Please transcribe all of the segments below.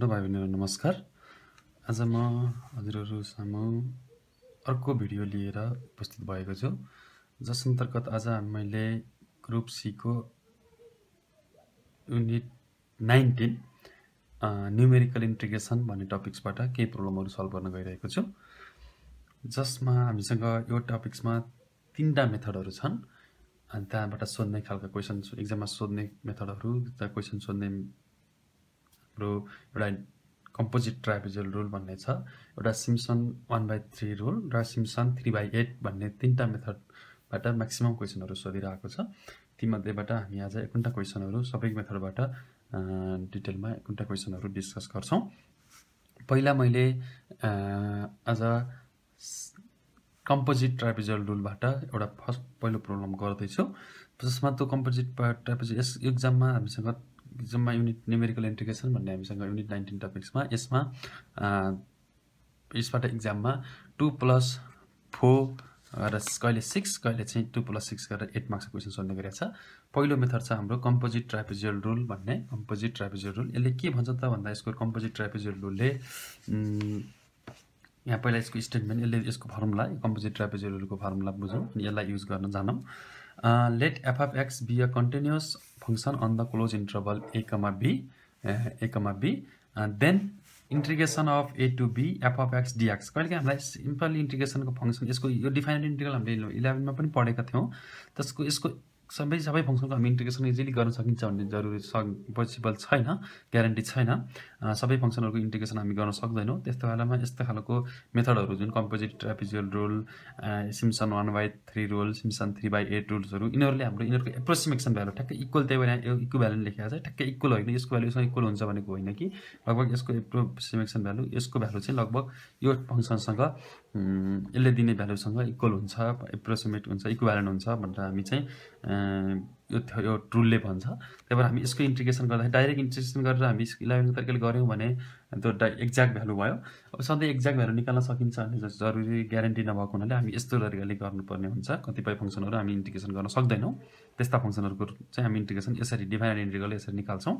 सम्पूर्ण भाइ बहिनीहरू नमस्कार आज म सामु अर्को भिडियो लिएर उपस्थित भएको छु जस अन्तर्गत आज मैले ग्रुप सीको युनिट नाइन्टिन न्युमेरिकल इन्टिग्रेसन भन्ने टपिक्सबाट केही प्रब्लमहरू सल्भ गर्न गइरहेको छु जसमा हामीसँग यो टपिक्समा तिनवटा मेथडहरू छन् अनि त्यहाँबाट सोध्ने खालका क्वेसन एक्जाममा सोध्ने मेथडहरू त्यहाँ क्वेसन सोध्ने हाम्रो एउटा कम्पोजिट ट्रापेजल रुल भन्ने छ एउटा Simpson one by three rule र सिमसन थ्री बाई एट भन्ने तिनवटा मेथडबाट म्याक्सिमम् क्वेसनहरू सोधिरहेको छ तीमध्येबाट हामी आज एकुन्टा क्वेसनहरू सबै मेथडबाट डिटेलमा एकुन्टा क्वेसनहरू डिस्कस गर्छौँ पहिला मैले आज कम्पोजिट ट्रापेजल रुलबाट एउटा फर्स्ट पहिलो प्रब्लम गर्दैछु जसमा त्यो कम्पोजिट ट्रापेजल यस एक्जाममा हामीसँग जम्मा युनिट न्युमेरिकल इन्टिग्रेसन भन्ने हामीसँग युनिट नाइन्टिन टपिक्समा यसमा यसबाट इक्जाममा टु प्लस फोर र कहिले सिक्स कहिले चाहिँ टु प्लस सिक्स गरेर एट मार्क्सको क्वेसन सोध्ने गरेको छ पहिलो मेथड छ हाम्रो कम्पोजिट ट्राइपेजियल रुल भन्ने कम्पोजिट ट्राइपेजियल रुल यसले के भन्छ त भन्दा यसको कम्पोजिट ट्राइपेजियल रुलले यहाँ पहिला यसको स्टेटमेन्ट यसले यसको फर्मुला कम्पोजिट ट्राइपेजियल रुलको फर्मुला बुझौँ अनि यसलाई युज गर्न जानौँ let f of x be a continuous function on the close interval एकमा b b b then integration of a to b f of x dx कहिले हामीलाई सिम्पल इन्टिग्रेसनको फङ्सन यसको यो डिफाइनेट इन्टिग्रल हामीले इलेभेनमा पनि पढेका थियौँ त्यसको यसको सबै सबै फङ्सनको हामी इन्टिग्रेसन इजिली गर्न सकिन्छ भन्ने जरुरी स पोसिबल छैन ग्यारेन्टी छैन सबै फङ्सनहरूको इन्टिग्रेसन हामी गर्न सक्दैनौँ त्यस्तो बेलामा यस्तो खालको मेथडहरू जुन composite trapezoidal rule Simpson one by three rule Simpson three by eight रुल्सहरू यिनीहरूले हाम्रो यिनीहरूको एप्रोसिमेसन भ्यालु ठ्याक्कै इक्वल त्यही भएर इक्व भ्यालु लेखेको छ ठ्याक्कै इक्वल होइन यसको भ्यालु यसमा इक्वल हुन्छ भनेको होइन कि लगभग यसको एप्रोसिमेसन भ्यालु यसको भ्यालु चाहिँ लगभग यो फङ्सनसँग यसले दिने भ्यालुसँग इक्वल हुन्छ एप्रोक्सिमेट हुन्छ इक्वालेन्ट हुन्छ भनेर हामी चाहिँ यो यो भन्छ त्यही भएर हामी यसको इन्ट्रिगेसन गर्दाखेरि डाइरेक्ट इन्ट्रिगेसन गरेर हामी इलेभेन तरिकाले गऱ्यौँ भने त्यो डाइ एक्ज्याक्ट भ्यालु भयो अब सधैँ एक्ज्याक्ट भ्यालु निकाल्न सकिन्छ भने जरुरी ग्यारेन्टी नभएको हुनाले हामी यस्तो तरिकाले गर्नुपर्ने हुन्छ कतिपय फङ्सनहरू हामी इन्ट्रिगेसन गर्न सक्दैनौँ त्यस्ता फङ्सनहरूको चाहिँ हामी इन्ट्रिगेसन यसरी डिफाइन इन्ट्रिगल यसरी निकाल्छौँ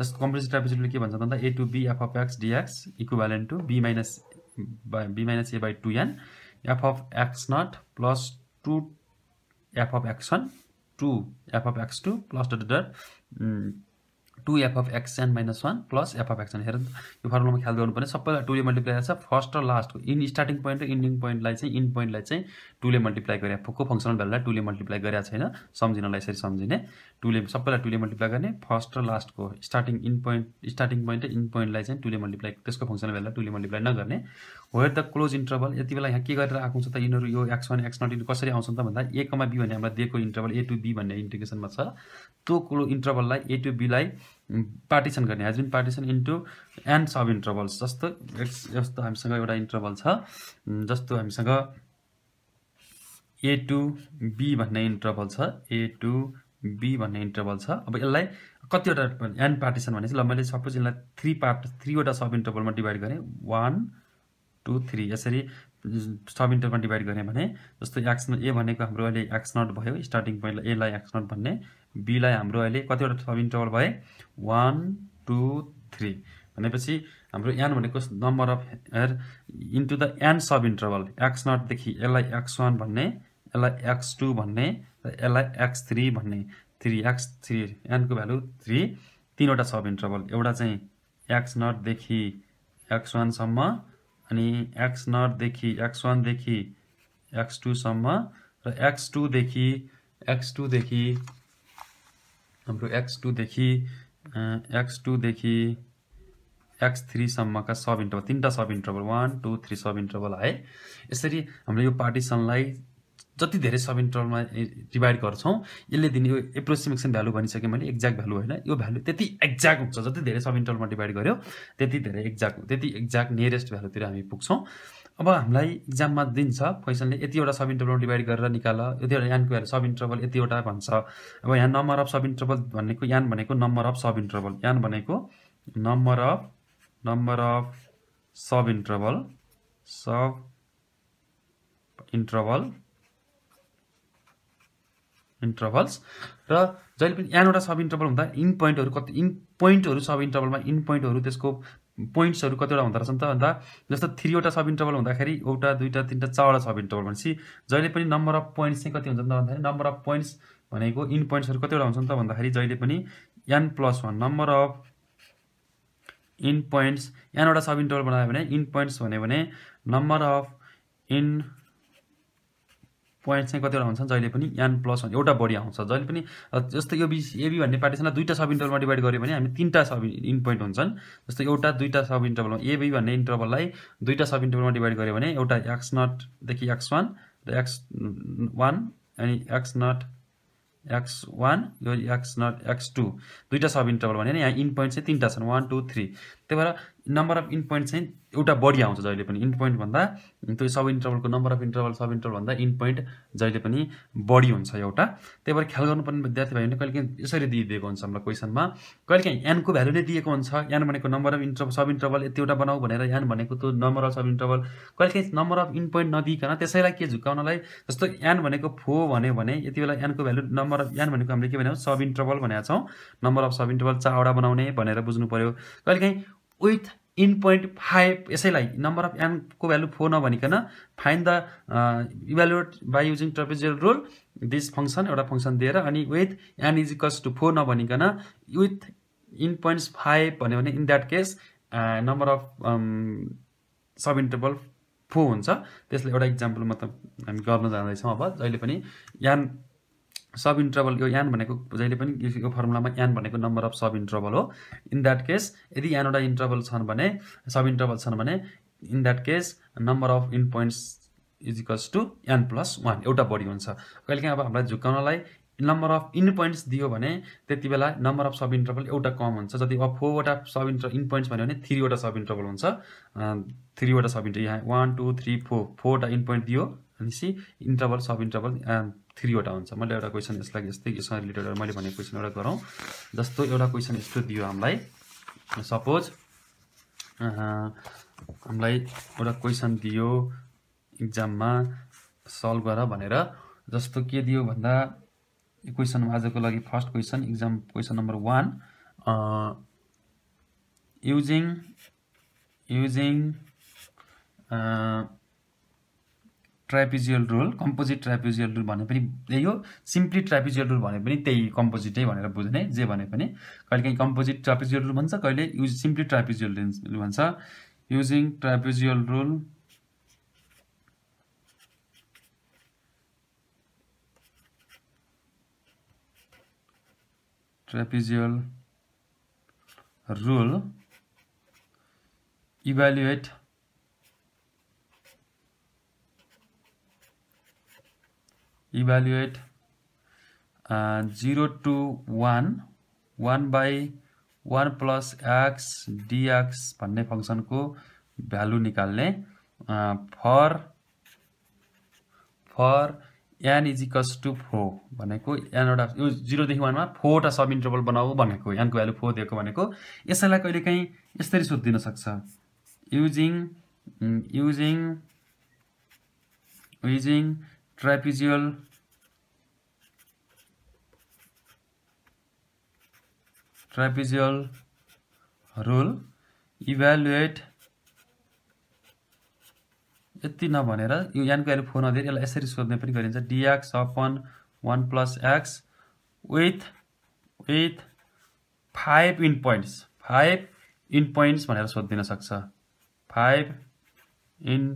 जस्तो कम्प्रेसिभ ट्राफिसिटले के भन्छ भन्दा a to b f x dx equivalent to b minus b minus a by two n f of x not plus two f of x one two f of x two plus dot dot two f of x n minus one plus f of x n हेर यो फर्मुलामा ख्याल गर्नुपर्ने सबैलाई टुले multiply छ first र लास्टको end starting point र ending पोइन्टलाई चाहिँ इन पोइन्टलाई चाहिँ टूले मल्टिप्लाई गरे फोको फङ्सनल भ्यालुलाई टूले मल्टिप्लाई गरेको छैन सम्झिनलाई यसरी सम्झिने टूले सबैलाई टूले मल्टिप्लाई गर्ने फर्स्ट र लास्टको starting end point starting point र इन पोइन्टलाई चाहिँ टूले मल्टिप्लाई त्यसको फङ्सनल भ्यालुलाई टूले मल्टिप्लाई नगर्ने वेयर द क्लोज इन्टरभल यति बेला यहाँ के गरेर आएको छ त यिनीहरू यो एक्स वान एक्स नट कसरी आउँछन् त भन्दा एकमा b बी भन्ने हामीलाई दिएको इन्टरभल ए टु बी भन्ने इन्टिग्रेसनमा छ त्यो क्लो इन्टरभललाई ए टु बीलाई पार्टिसन गर्ने has been partition into n sub intervals जस्तो जस्तो हामीसँग एउटा इन्टरभल छ जस्तो हामीसँग ए टु बी भन्ने इन्टरभल छ ए टु बी भन्ने इन्टरभल छ अब यसलाई कतिवटा एन पार्टिसन भनेपछि ल मैले सपोज यसलाई थ्री पार्ट थ्रीवटा सब इन्टरभलमा डिभाइड गरेँ वान टू थ्री यसरी सब इन्टरभलमा डिभाइड गरेँ भने जस्तो एक्स ए भनेको हाम्रो अहिले एक्स नट भयो स्टार्टिङ पोइन्टलाई एलाई एक्स नट भन्ने बीलाई हाम्रो अहिले कतिवटा सब इन्टरभल भए वान टू थ्री भनेपछि हाम्रो एन भनेको number of here into the n sub interval x नटदेखि यसलाई एक्स वान भन्ने यसलाई एक्स टू भन्ने र यसलाई एक्स थ्री भन्ने थ्री एक्स थ्री एनको भ्यालु थ्री तिनवटा सब इन्टरभल एउटा चाहिँ एक्स नटदेखि एक्स वानसम्म अनि एक्स नटदेखि एक्स वानदेखि एक्स टूसम्म र एक्स टूदेखि एक्स टूदेखि हाम्रो एक्स टूदेखि एक्स टूदेखि एक्स थ्रीसम्मका सब इन्टरभल तिनवटा sub interval one two three sub interval है यसरी हामीले यो पार्टिसनलाई जति धेरै सब इन्टरमा डिभाइड गर्छौँ यसले दिने यो एप्रोक्सिमेसन भ्यालु भनिसकेँ मैले एक्ज्याक्ट भ्यालु होइन यो भ्यालु त्यति एक्ज्याक्ट हुन्छ जति धेरै सब इन्टरमा डिभाइड गऱ्यो त्यति धेरै एक्ज्याक्ट त्यति एक्ज्याक्ट नियरेस्ट भ्यालुतिर हामी पुग्छौँ अब हामीलाई इक्जाममा दिन्छ क्वेसनले यतिवटा सब इन्टरभल डिभाइड गरेर निकाल यतिवटा यानको भ्यालु सब इन्टरभल यतिवटा भन्छ अब यहाँ नम्बर अफ सब इन्टरभल भनेको यान भनेको number of sub interval n भनेको number of number of sub interval sub interval intervals र जहिले पनि एनवटा सब इन्टरभल हुँदा इन पोइन्टहरू कति इन पोइन्टहरू सब इन्टरभलमा इन पोइन्टहरू त्यसको पोइन्ट्सहरू कतिवटा हुँदो रहेछ नि त भन्दा जस्तो थ्रीवटा सब इन्टरभल हुँदाखेरि एउटा दुईवटा तिनवटा चारवटा सब इन्टरभल भनेपछि जहिले पनि नम्बर अफ पोइन्ट्स चाहिँ कति हुन्छ नि त भन्दाखेरि नम्बर अफ पोइन्ट्स भनेको इन पोइन्ट्सहरू कतिवटा हुन्छ नि त भन्दाखेरि जहिले पनि n plus one number of end points एनवटा सब इन्टरभल बनायो भने इन पोइन्ट्स भन्यो भने नम्बर अफ इन पोइन्ट चाहिँ कतिवटा हुन्छन् जहिले पनि एन प्लस एउटा बढी आउँछ जहिले पनि जस्तै यो बी एबी भन्ने पार्टिसनलाई दुईवटा सब इन्टरभलमा डिभाइड गऱ्यो भने हामी तिनवटा सब इन पोइन्ट हुन्छन् जस्तै एउटा दुईवटा सब इन्टरभलमा एबी भन्ने इन्टरभललाई दुईवटा सब इन्टरभलमा डिभाइड गऱ्यो भने एउटा एक्स नटदेखि एक्स वान र एक्स वान अनि एक्स नट एक्स वान यो एक्स नट एक्स टू दुईवटा सब इन्टरभल भने यहाँ इन पोइन्ट चाहिँ तिनवटा छन् वान टू थ्री त्यही भएर नम्बर अफ इन्ट पोइन्ट चाहिँ एउटा बढी आउँछ जहिले पनि इन्ट भन्दा त्यो सब इन्टरभलको नम्बर अफ इन्टरभल सब इन्टरभलभन्दा इन्ट पोइन्ट जहिले पनि बढी हुन्छ एउटा त्यही भएर ख्याल गर्नुपर्ने विद्यार्थी भाइहरूले कहिलेकाहीँ यसरी दिइदिएको हुन्छ हामीलाई क्वेसनमा कहिलेकाहीँ एनको भ्यालु नै दिएको हुन्छ एन भनेको number of inter sub interval यति एउटा बनाऊ भनेर एन भनेको त्यो नम्बर अफ सब इन्टरभल कहिलेकाहीँ नम्बर अफ इन्ट पोइन्ट नदिइकन त्यसैलाई के झुकाउनलाई जस्तो एन भनेको फो भन्यो भने यति बेला एनको भ्यालु नम्बर अफ एन भनेको हामीले के भन्यो सब इन्टरभल भनेको छौँ नम्बर अफ सब इन्टरभल चारवटा बनाउने भनेर बुझ्नु पऱ्यो कहिलेकाहीँ विथ इन पोइन्ट फाइभ यसैलाई नम्बर अफ एनको भ्यालु फोर नभनिकन find the evaluate by using trapezoidal rule this function एउटा फङ्सन दिएर अनि with n is equals to four नभनिकन विथ इन पोइन्ट्स फाइभ भन्यो भने in that case number of sub interval four हुन्छ त्यसले एउटा इक्जाम्पल मतलब हामी गर्न जाँदैछौँ अब जहिले पनि यान सब इन्टरभल यो एन भनेको जहिले पनि यो फर्मुलामा एन भनेको नम्बर अफ सब इन्टरभल हो इन द्याट केस यदि एनवटा इन्टरभल छन् भने सब इन्टरभल छन् भने in that case number of end points is equals to n plus one एउटा बढी हुन्छ कहिले काहीँ अब हामीलाई झुकाउनलाई नम्बर अफ इन पोइन्ट्स दियो भने त्यति बेला नम्बर अफ सब इन्टरभल एउटा कम हुन्छ जति अब फोरवटा सब इन्टर इन पोइन्ट्स भन्यो भने थ्रीवटा सब इन्टरभल हुन्छ थ्रीवटा सब इन्टर यहाँ वान टू थ्री फोर फोरवटा इन पोइन्ट दियो भनेपछि इन्टरभल सब इन्टरभल थ्रीवटा हुन्छ मैले एउटा क्वेसन यसलाई यस्तै यसमा रिलेटेड मैले भनेको क्वेसन एउटा गरौँ जस्तो एउटा क्वेसन यस्तो दियो हामीलाई सपोज हामीलाई एउटा क्वेसन दियो इक्जाममा सल्भ गर भनेर जस्तो के दियो भन्दा क्वेसन आजको लागि first question exam question number one using using trapezoidal rule composite trapezoidal rule भने पनि त्यही हो सिम्पली ट्रापिजियल रुल भने पनि त्यही कम्पोजिटै भनेर बुझ्ने जे भने पनि कहिले काहीँ कम्पोजिट ट्रापिजियल रुल भन्छ कहिले युज सिम्पली ट्रापिजियल रुल भन्छ using trapezoidal rule trapezoidal rule evaluate evaluate zero to one one by one plus x dx भन्ने फङ्सनको भ्यालु निकाल्ने for for n equals to four भनेको एनवटा यो जिरोदेखि वानमा फोरवटा सब इन्टरभल बनाऊ भनेको एनको भ्यालु फोर दिएको भनेको यसैलाई कहिलेकाहीँ यसरी सोधिदिन सक्छ using using using trapezoidal trapezoidal rule evaluate यति नभनेर यो यानको अहिले फोन नदिएर यसलाई यसरी सोध्ने पनि गरिन्छ dx upon one plus x with with five end points five end points भनेर सोधिदिन सक्छ फाइभ इन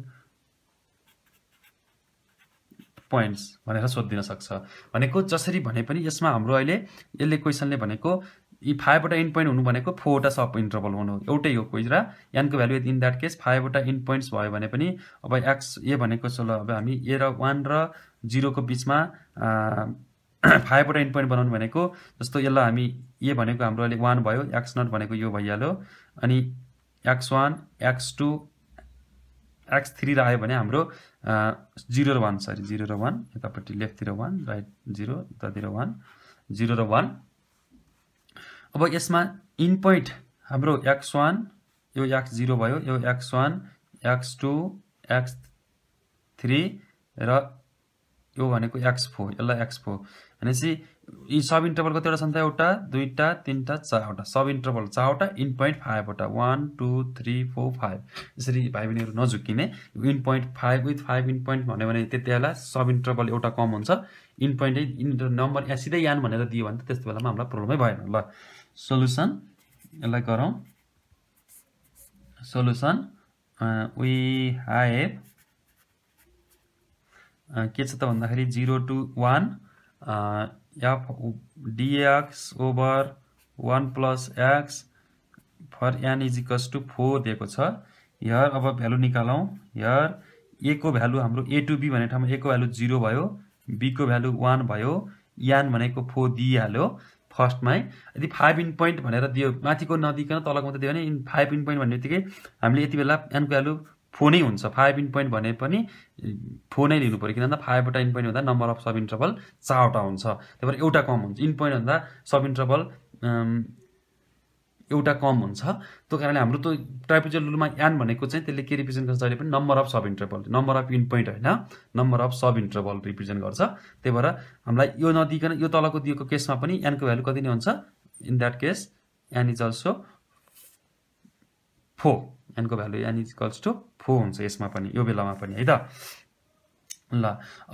पोइन्ट्स भनेर सोधिदिन सक्छ भनेको जसरी भने पनि यसमा हाम्रो अहिले यसले क्वेसनले भनेको यी फाइभवटा इन्ड पोइन्ट हुनु भनेको फोरवटा सब इन्टरभल हुनु एउटै हो र यानको भ्यालु इन द्याट केस फाइभवटा इन्ड पोइन्ट्स भयो भने पनि अब एक्स ए भनेको ल अब हामी ए र वान र जिरोको बिचमा फाइभवटा इन्ड पोइन्ट बनाउनु भनेको जस्तो यसलाई हामी ए भनेको हाम्रो अहिले वान भयो एक्स नट भनेको यो भइहाल्यो अनि x one x two x three र भने हाम्रो जिरो र वान सरी जिरो र वान यतापट्टि लेफ्टतिर वान राइट जिरो उतातिर वान जिरो र वान अब यसमा इन पोइन्ट हाम्रो एक्स वान यो एक्स जिरो भयो यो x one x two x three र यो भनेको एक्स फोर यसलाई एक्स फोर भनेपछि यी सब इन्टरभल कतिवटा छन् त एउटा दुईवटा तिनवटा चारवटा सब इन्टरभल चारवटा इन पोइन्ट फाइभवटा one two three four five यसरी भाइ बहिनीहरू नझुक्किने end point five with five end point भन्यो भने त्यति बेला सब इन्टरभल एउटा कम हुन्छ इन पोइन्ट इन नम्बर यहाँ सिधै यान भनेर दियो भने त त्यस्तो बेलामा हामीलाई प्रब्लमै भएन ल सोल्युसन यसलाई गरौँ सोल्युसन वी के छ त भन्दाखेरि zero two one f dx over one plus x for n equals to four दिएको छ हियर अब भ्यालु निकालौँ हियर ए को भ्यालु हाम्रो ए टु बी भन्ने ठाउँमा ए को भ्यालु जिरो भयो बीको भ्यालु वान भयो यान भनेको फोर दिइहाल्यो फर्स्टमा है यदि फाइभ इन पोइन्ट भनेर दियो माथिको नदिकन तलको मात्रै दियो भने इन फाइभ इन पोइन्ट भन्ने बित्तिकै हामीले यति बेला एनको भ्यालु फोनै हुन्छ फाइभ इन पोइन्ट भने पनि फोनै लिनु पऱ्यो किनभन्दा फाइभवटा इन पोइन्ट हुँदा नम्बर अफ सब इन्टरभल चारवटा हुन्छ त्यही भएर एउटा कम हुन्छ इन पोइन्ट भन्दा सब इन्टरभल एउटा कम हुन्छ त्यो कारणले हाम्रो त्यो ट्राइपोजियल रुलमा एन भनेको चाहिँ त्यसले के रिप्रेजेन्ट गर्छ जहिले पनि number of sub interval number of end point होइन number of sub interval represent गर्छ त्यही भएर हामीलाई यो नदिकन यो तलको दिएको केसमा पनि एनको भ्यालु कति नै हुन्छ in that case n is also four एनको value n equals to four हुन्छ यसमा पनि यो बेलामा पनि है त ल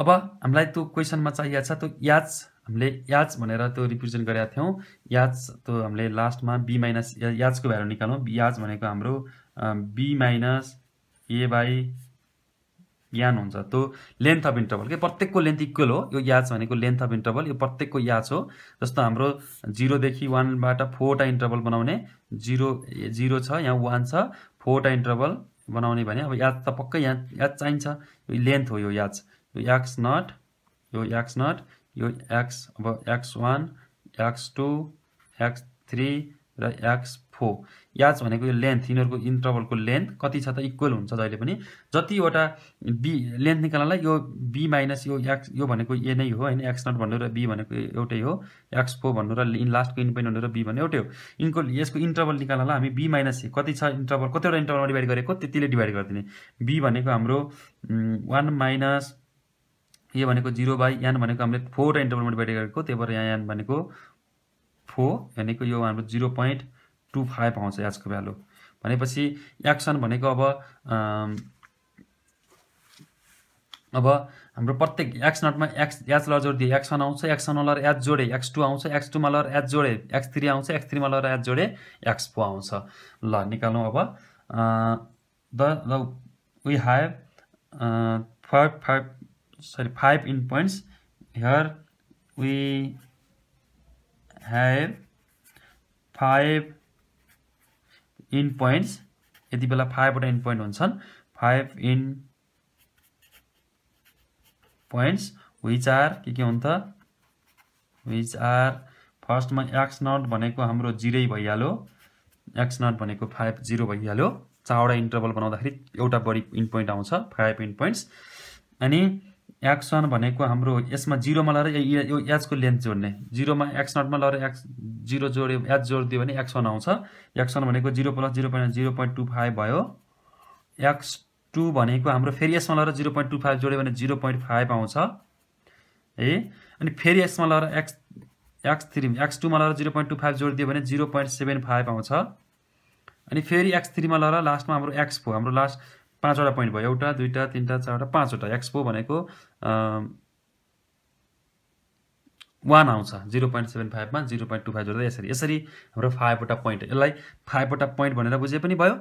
अब हामीलाई त्यो क्वेसनमा चाहिएको छ त्यो याच हामीले याच भनेर त्यो रिप्रेजेन्ट गरेका थियौँ याच त्यो हामीले लास्टमा बी माइनस याचको भ्यालु निकालौँ याच भनेको हाम्रो b minus a by n हुन्छ त्यो लेन्थ अफ इन्टरभल के प्रत्येकको लेन्थ इक्वल हो यो याच भनेको लेन्थ अफ इन्टरभल यो प्रत्येकको याच हो जस्तो हाम्रो जिरोदेखि वानबाट फोरवटा इन्टरभल बनाउने जिरो जिरो छ यहाँ वान छ फोरवटा इन्टरभल बनाउने भने अब याच त पक्कै याच याच चाहिन्छ यो लेन्थ हो यो याच यो एक्स नट यो एक्स नट यो एक्स अब x one x two x three र एक्स फोर याच भनेको यो लेन्थ यिनीहरूको इन्टरभलको लेन्थ कति छ त इक्वल हुन्छ जहिले पनि जतिवटा बी लेन्थ निकाल्नलाई यो बी माइनस यो एक्स यो भनेको ए नै हो होइन एक्स नट भन्नु र बी भनेको एउटै हो एक्स फोर भन्नु र इन लास्टको इन पोइन्ट भन्नु र बी भन्नु एउटै हो इनको यसको इन्टरभल निकाल्नलाई हामी बी माइनस ए कति छ इन्टरभल कतिवटा इन्टरभलमा डिभाइड गरेको त्यतिले डिभाइड गरिदिने बी भनेको हाम्रो वान माइनस ए भनेको जिरो बाई एन भनेको हामीले फोरवटा इन्टरभलमा डिभाइड गरेको त्यही भएर यहाँ एन भनेको फोर भनेको यो हाम्रो जिरो पोइन्ट टू फाइभ आउँछ एचको भ्यालु भनेपछि एक्सन भनेको अब अब हाम्रो प्रत्येक एक्स नटमा एक्स एच लर दिए एक्स वान आउँछ एक्स वानमा लर एच जोडे एक्स टू आउँछ एक्स टूमा लर एच जोडे एक्स थ्री आउँछ एक्स थ्रीमा लर एच जोडे एक्स फोर आउँछ ल निकालौँ अब the we have five five sorry five end points here we have five end points यति बेला फाइभवटा इन पोइन्ट हुन्छन् five end points which are के के हुन्छ विच आर फर्स्टमा एक्स नट भनेको हाम्रो जिरै भइहाल्यो एक्स नट भनेको फाइभ जिरो भइहाल्यो चारवटा इन्टरभल बनाउँदाखेरि एउटा बढी इन पोइन्ट आउँछ फाइभ इन पोइन्ट्स अनि एक्स वान भनेको हाम्रो यसमा जिरोमा लगाएर यो एचको लेन्थ जोड्ने जिरोमा एक्स नटमा लगेर एक्स जिरो जोड्यो एच जोडिदियो भने एक्स वान आउँछ एक्स वान भनेको zero plus zero point zero point two five भयो एक्स टू भनेको हाम्रो फेरि यसमा लगेर जिरो पोइन्ट टू फाइभ जोड्यो भने जिरो पोइन्ट फाइभ आउँछ है अनि फेरि यसमा लगेर एक्स एक्स थ्री एक्स टूमा लगेर जिरो पोइन्ट टू फाइभ जोडिदियो भने जिरो पोइन्ट सेभेन फाइभ आउँछ अनि फेरि एक्स थ्रीमा लगाएर लास्टमा हाम्रो एक्स फोर हाम्रो लास्ट पाँचवटा पोइन्ट भयो एउटा दुईवटा तिनवटा चारवटा पाँचवटा एक्सपो भनेको वान आउँछ जिरो पोइन्ट सेभेन फाइभमा जिरो पोइन्ट टू फाइभ जोड्दा यसरी यसरी हाम्रो फाइभवटा पोइन्ट यसलाई फाइभवटा पोइन्ट भनेर बुझे पनि भयो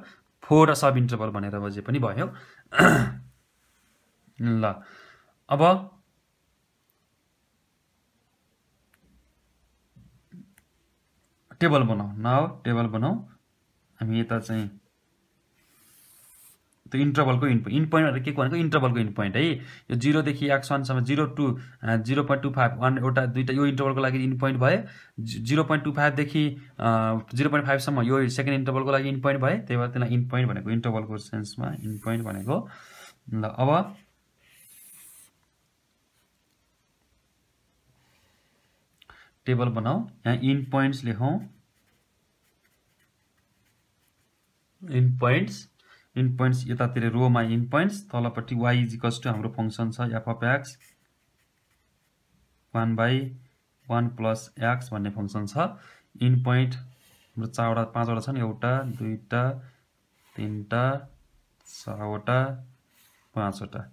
फोरवटा सब इन्टरभल भनेर बुझे पनि भयो ल अब टेबल बनाऊ न टेबल बनाऊ हामी यता चाहिँ त्यो इन्टरभलको इन्ड इन पोइन्ट के भनेको इन्टरभलको इन पोइन्ट है यो जिरोदेखि एक्स वानसम्म zero two zero point two five one एउटा दुईवटा यो इन्टरभलको लागि इन पोइन्ट भयो जिरो पोइन्ट टू फाइभदेखि जिरो पोइन्ट फाइभसम्म यो सेकेन्ड इन्टरभलको लागि इन पोइन्ट भयो त्यही भएर त्यसलाई इन पोइन्ट भनेको इन्टरभलको सेन्समा इन पोइन्ट भनेको ल अब टेबल बनाऊ यहाँ इन पोइन्ट्स लेखौँ इन पोइन्ट्स इन पोइन्ट्स यतातिर रोमा इन पोइन्ट्स तलपट्टि वाइ इजिकल्स टु हाम्रो फङ्सन छ x one by one plus x भन्ने फङ्सन छ इन पोइन्ट हाम्रो चारवटा पाँचवटा छन् एउटा दुईवटा तिनवटा छवटा पाँचवटा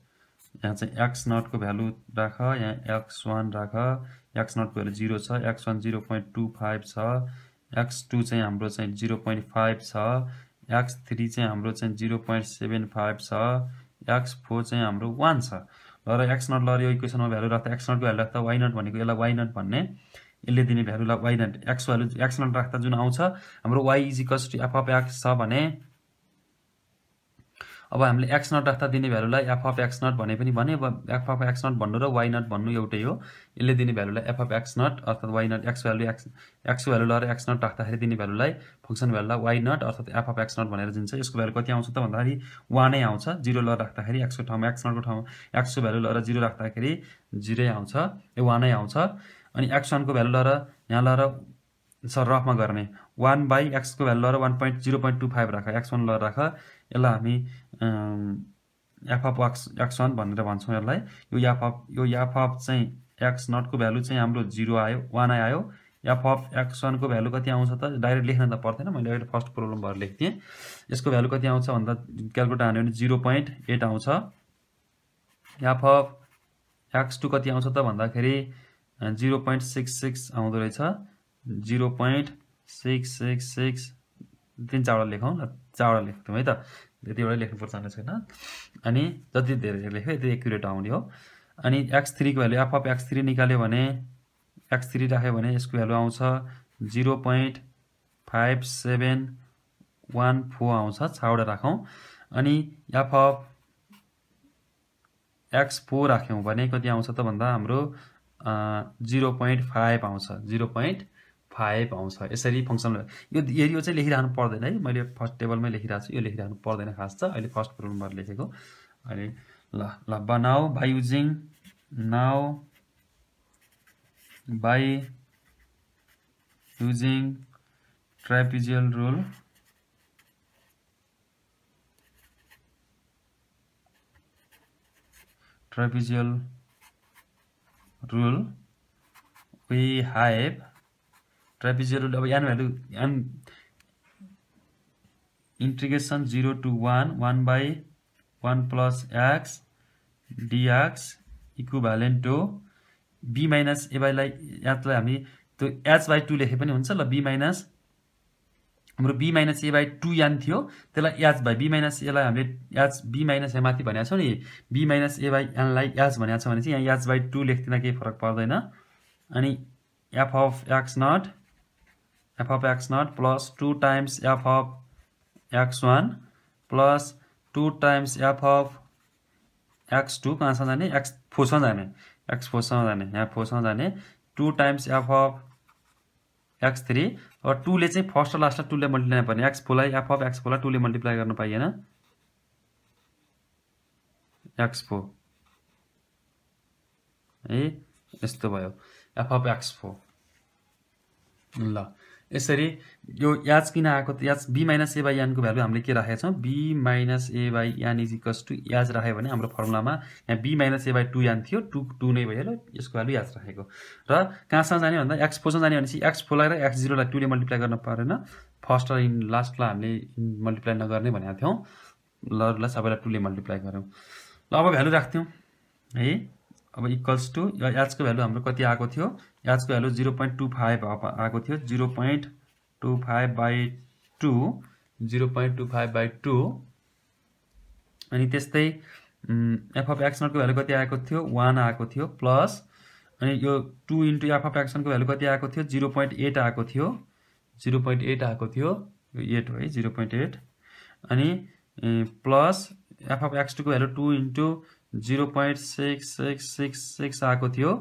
यहाँ चाहिँ एक्स नटको भ्यालु राख यहाँ एक्स वान राख एक्स नटको भ्यालु जिरो छ x one zero point two five छ एक्स टू चाहिँ हाम्रो चाहिँ जिरो पोइन्ट फाइभ छ एक्स थ्री चाहिँ हाम्रो चाहिँ जिरो पोइन्ट सेभेन फाइभ छ एक्स फोर चाहिँ हाम्रो वान छ ल र एक्स नट ल यो इक्वेसनमा भ्यालु राख्दा एक्स नटको भ्यालु राख्दा वाइ नट भनेको यसलाई वाइ नट भन्ने यसले दिने भ्यालुलाई y nought x value x nought राख्दा जुन आउँछ हाम्रो y equals to f of x छ भने अब हामीले एक्स नट राख्दा दिने भ्यालुलाई एफ अफ एक्स नट भने पनि भने एफ अफ एक्स नट भन्नु र वाइ नट भन्नु एउटै हो यसले दिने भ्यालुलाई एफ अफ एक्स नट अर्थात् y nought x value x x value र एक्स नट राख्दाखेरि दिने भ्यालुलाई फङ्सन भ्यालुलाई वाइ नट अर्थात् एफ अफ एक्स नट भनेर दिन्छ यसको भ्यालु कति आउँछ त भन्दाखेरि वानै आउँछ जिरो ल राख्दाखेरि एक्सको ठाउँमा एक्स नटको ठाउँमा एक्सको भ्यालु ल जिरो राख्दाखेरि जिरै आउँछ ए वानै आउँछ अनि एक्स वानको भ्यालु ल यहाँ ल सर रफमा गर्ने वान बाई एक्सको भ्यालु ल one point zero point two five राख एक्स वान ल राख यसलाई हामी एफ वाक्स एक्स वान भनेर भन्छौँ यसलाई यो याफअप यो याफअप चाहिँ एक्स नटको भ्यालु चाहिँ हाम्रो जिरो आयो वान आयो अफ एक्स वानको भ्यालु कति आउँछ त डाइरेक्ट लेख्न त पर्दैन मैले अहिले फर्स्ट प्रब्लम भएर लेख्थेँ यसको भ्यालु कति आउँछ भन्दा क्यालकुलेटर हान्यो भने जिरो पोइन्ट एट आउँछ एफअफ एक्स टू कति आउँछ त भन्दाखेरि जिरो पोइन्ट सिक्स सिक्स आउँदो रहेछ zero point six six six तिन चारवटा लेखौँ चारवटा लेख्थ्यौँ है त त्यतिबाट लेख्नुपर्छ पर्ने छैन अनि जति धेरै लेख्यो त्यति एक्युरेट आउने हो अनि एक्स थ्रीको value f of x three निकाल्यो भने एक्स थ्री राख्यो भने यसको भ्यालु आउँछ zero point five seven one four आउँछ छवटा राखौँ अनि एफ अफ एक्स फोर राख्यौँ भने कति आउँछ त भन्दा हाम्रो जिरो पोइन्ट फाइभ आउँछ जिरो पोइन्ट फाइभ आउँछ यसरी फङ्सनल यो यो चाहिँ लेखिरहनु पर्दैन है मैले फर्स्ट टेबलमै लेखिरहेको छु यो लेखिरहनु पर्दैन खास छ अहिले फर्स्ट प्रोब्लमबाट लेखेको अनि ल ल बनाऊ by using now by using trapezoidal rule trapezoidal rule we have ट्रापिजेरोले अब n value n integration zero to one one by one plus x dx equivalent हो बी माइनस एवाईलाई याचलाई हामी त्यो एच बाई टू लेखे पनि हुन्छ ल बी माइनस हाम्रो b minus a by two n थियो त्यसलाई एच बाई बी माइनस एलाई हामीले एच बी माइनस यहाँ माथि भनेको छौँ नि बी माइनस ए बाई एनलाई एच भनेको छ भने चाहिँ यहाँ एच बाई टू लेख्दिनँ केही फरक पर्दैन अनि f of x not f of x not plus two times f of x one plus two times f of x two कहाँसम्म जाने एक्स फोरसम्म जाने एक्स फोरसम्म जाने यहाँ फोरसम्म जाने two times f of x three र टूले चाहिँ फर्स्ट र लास्टलाई टूले मल्टिप्लाई पर्ने एक्स फोरलाई एफ अफ एक्स फोरलाई टूले मल्टिप्लाई गर्नु पाइएन एक्स फोर है यस्तो भयो एफ अफ एक्स फोर ल यसरी यो याच किन आएको h b minus a by यानको भ्यालु हामीले के राखेका छौँ b minus a by n is equals to h राख्यो भने हाम्रो फर्मुलामा यहाँ b minus a by two n थियो टू टू नै भएर यसको भ्यालु याज राखेको र कहाँसम्म जाने भन्दा एक्स फोरसम्म जाने भनेपछि एक्स फोरलाई र एक्स जिरोलाई टूले मल्टिप्लाई गर्न परेन फर्स्ट र इन लास्टलाई हामीले मल्टिप्लाई नगर्ने भनेको थियौँ ल सबैलाई टूले मल्टिप्लाई गऱ्यौँ ल अब भ्यालु राख्थ्यौँ है अब इक्वल्स टू याजको भ्यालु हाम्रो कति आएको थियो एचको value zero point two five आएको थियो zero point two five by two zero point two five by two अनि त्यस्तै एफएफ एक्सनको भ्यालु कति आएको थियो वान आएको थियो प्लस अनि यो टू इन्टु एफएफ एक्सनको भ्यालु कति आएको थियो जिरो पोइन्ट एट आएको थियो जिरो पोइन्ट एट आएको थियो यो एट है जिरो पोइन्ट एट अनि प्लस एफएफ एक्स टूको value two into zero point six six six six आएको थियो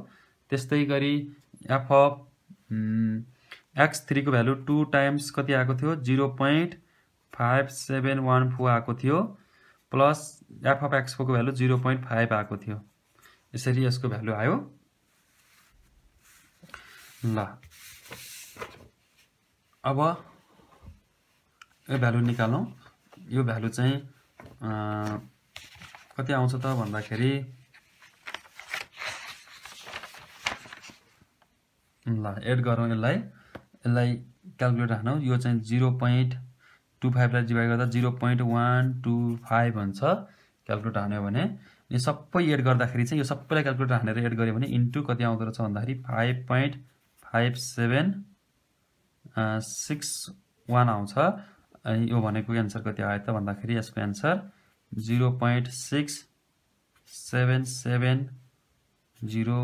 त्यस्तै गरी एफ एक्स थ्रीको भ्यालु टू टाइम्स कति आएको थियो zero point five seven one four आएको थियो प्लस एफ अफ एक्स फोरको भ्यालु जिरो पोइन्ट फाइभ आएको थियो यसरी यसको भ्यालु आयो ल अब यो भ्यालु निकालौँ यो भ्यालु चाहिँ कति आउँछ त भन्दाखेरि ल एड गरौँ यसलाई यसलाई क्यालकुलेट राख्नु यो चाहिँ जिरो पोइन्ट टू फाइभलाई डिभाइड गर्दा zero point one two five भन्छ क्यालकुलेट हान्यो भने यो सबै एड गर्दाखेरि चाहिँ यो सबैलाई क्यालकुलेट हानेर एड गऱ्यो भने इन्टु कति आउँदो रहेछ भन्दाखेरि five point five seven six one आउँछ अनि यो भनेको एन्सर कति आयो त भन्दाखेरि यसको answer zero point six seven seven zero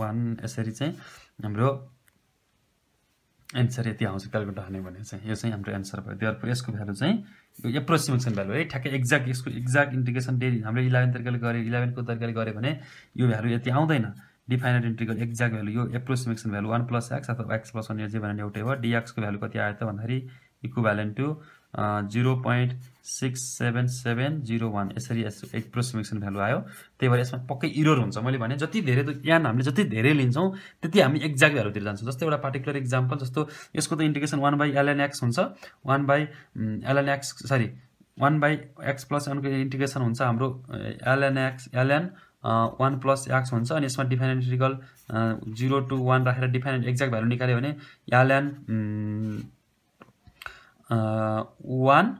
one यसरी चाहिँ हाम्रो एन्सर यति आउँछ क्यालकुलेटर हाने भने चाहिँ यो चाहिँ हाम्रो एन्सर भयो त्यो यसको भ्यालु चाहिँ यो एप्रोक्सिमेसन भ्यालु है ठ्याक्कै एक्ज्याक्ट यसको एक्ज्याक्ट इन्टिग्रेसन डेली हामीले इलेभेन तरिकाले गऱ्यो इलेभेनको तरिकाले गऱ्यो भने यो भ्यालु यति आउँदैन डिफाइनेट इन्ट्रिकल एक्ज्याक्ट भ्यालु यो approximation value one plus x अथवा एक्स प्लस वान यो जे भन्ने एउटै हो डिएक्सको भ्यालु कति आयो त भन्दाखेरि equivalent to zero point six seven seven zero one यसरी यस एप्रोसिमेसन भ्यालु आयो त्यही भएर यसमा पक्कै इरोर हुन्छ मैले भने जति धेरै यहाँ हामीले जति धेरै लिन्छौँ त्यति हामी एक्ज्याक्ट भ्यालुतिर जान्छौँ जस्तै एउटा पार्टिकुलर इक्जाम्पल जस्तो यसको त इन्टिग्रेसन वान बाई एलएनएक्स हुन्छ one by ln x sorry one by x plus वानको इन्टिग्रेसन हुन्छ हाम्रो ln x ln one plus x हुन्छ अनि यसमा डिफाइनेन्टिकल जिरो टू वान राखेर डिफाइनेन्ट एक्ज्याक्ट भ्यालु निकाल्यो भने एलएन वान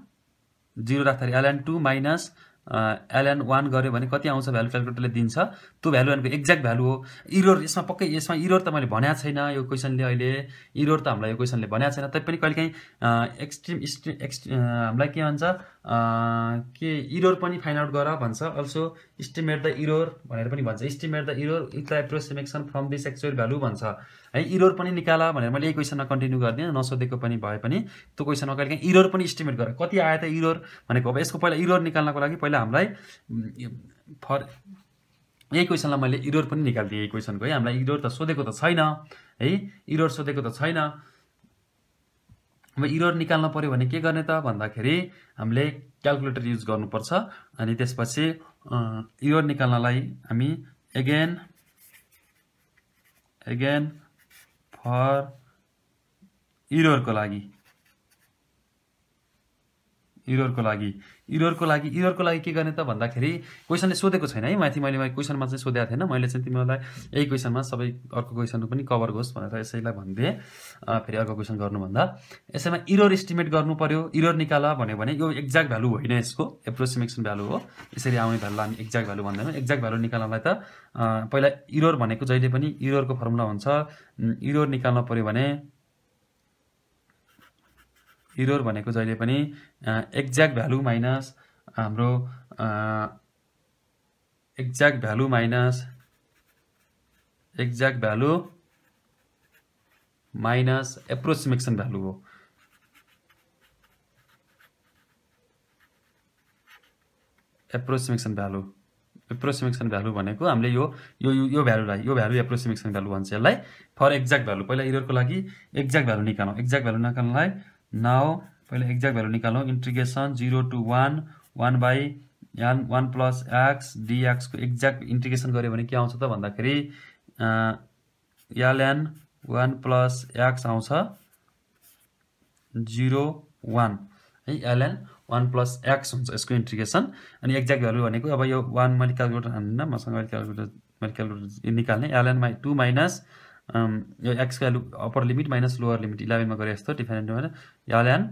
जिरो राख्दाखेरि ln two minus ln one गऱ्यो भने कति आउँछ भ्यालु क्यालकुलेटरले दिन्छ त्यो भ्यालु भनेको एक्ज्याक्ट भ्यालु हो इरोर यसमा पक्कै यसमा इरोर त मैले भनेको छैन यो क्वेसनले अहिले इरोर त हामीलाई यो क्वेसनले भनेको छैन तैपनि कहिलेकाहीँ एक्सट्रिम स्ट्रिम एक्स हामीलाई के भन्छ के इरोर पनि फाइन्ड आउट गर भन्छ अल्सो इस्टिमेट द इरोर भनेर पनि भन्छ estimate the error if the approximation from this actual value भन्छ है इरोर पनि निकाल भनेर मैले यही क्वेसनमा कन्टिन्यू गरिदिएँ नसोधेको पनि भए पनि त्यो क्वेसनमा कहिले काहीँ इरोर पनि इस्टिमेट गर कति आयो त इरोर भनेको अब यसको पहिला इरोर निकाल्नको लागि पहिला हामीलाई फर यही क्वेसनलाई मैले इरोर पनि निकालिदिएँ यही क्वेसनको है हामीलाई इरोर त सोधेको त छैन है इरोर सोधेको त छैन अब इरोर निकाल्नु पऱ्यो भने के गर्ने त भन्दाखेरि हामीले क्यालकुलेटर युज गर्नुपर्छ अनि त्यसपछि इरोर निकाल्नलाई हामी एगेन एगेन फर इरोरको लागि इरोरको लागि इरोरको लागि इरोरको लागि के गर्ने त भन्दाखेरि क्वेसनले सोधेको छैन है माथि मैले क्वेसनमा चाहिँ सोधेको थिएन मैले चाहिँ तिमीहरूलाई यही क्वेसनमा सबै अर्को क्वेसन पनि कभर होस् भनेर यसैलाई भनिदिएँ फेरि अर्को क्वेसन गर्नुभन्दा यसैमा इरोर इस्टिमेट गर्नु पऱ्यो इरोर निकाल भन्यो भने यो एक्ज्याक्ट भ्यालु होइन यसको एप्रोसिमेसन भ्यालु हो यसरी आउने भ्यालुलाई हामी एक्ज्याक्ट भ्यालु भन्दैनौँ एक्ज्याक्ट भ्यालु निकाल्नलाई त पहिला इरोर भनेको जहिले पनि इरोरको फर्मुला हुन्छ इरोर निकाल्न पऱ्यो भने इरोर भनेको जहिले पनि एक्ज्याक्ट भ्यालु माइनस हाम्रो exact value minus exact value minus approximation value हो एप्रोक्सिमेसन भ्यालु एप्रोक्सिमेसन भ्यालु भनेको हामीले यो यो यो भ्यालुलाई यो भ्यालु एप्रोक्सिमेसन भ्यालु भन्छ यसलाई फर एक्ज्याक्ट भ्यालु पहिला इयरको लागि एक्ज्याक्ट भ्यालु निकालौँ एक्ज्याक्ट भ्यालु निकाल्नलाई नाउ पहिले एक्ज्याक्ट भ्यालु निकालौँ integration zero to one one by n one plus x डिएक्सको एक्ज्याक्ट इन्ट्रिगेसन गऱ्यो भने के आउँछ त भन्दाखेरि ln one plus x zero जिरो वान है एलएन वान प्लस एक्स हुन्छ यसको इन्ट्रिगेसन अनि एक्ज्याक्ट भ्यालु भनेको अब यो वान मैले क्यालकुलेटर हान्दिनँ मसँग क्यालकुलेटर मैले क्यालकुलेटर निकाल्ने ln my two minus Um, यो x value upper limit minus lower limit इलेभेनमा गरे जस्तो डिफाइनेन्ट होइन ln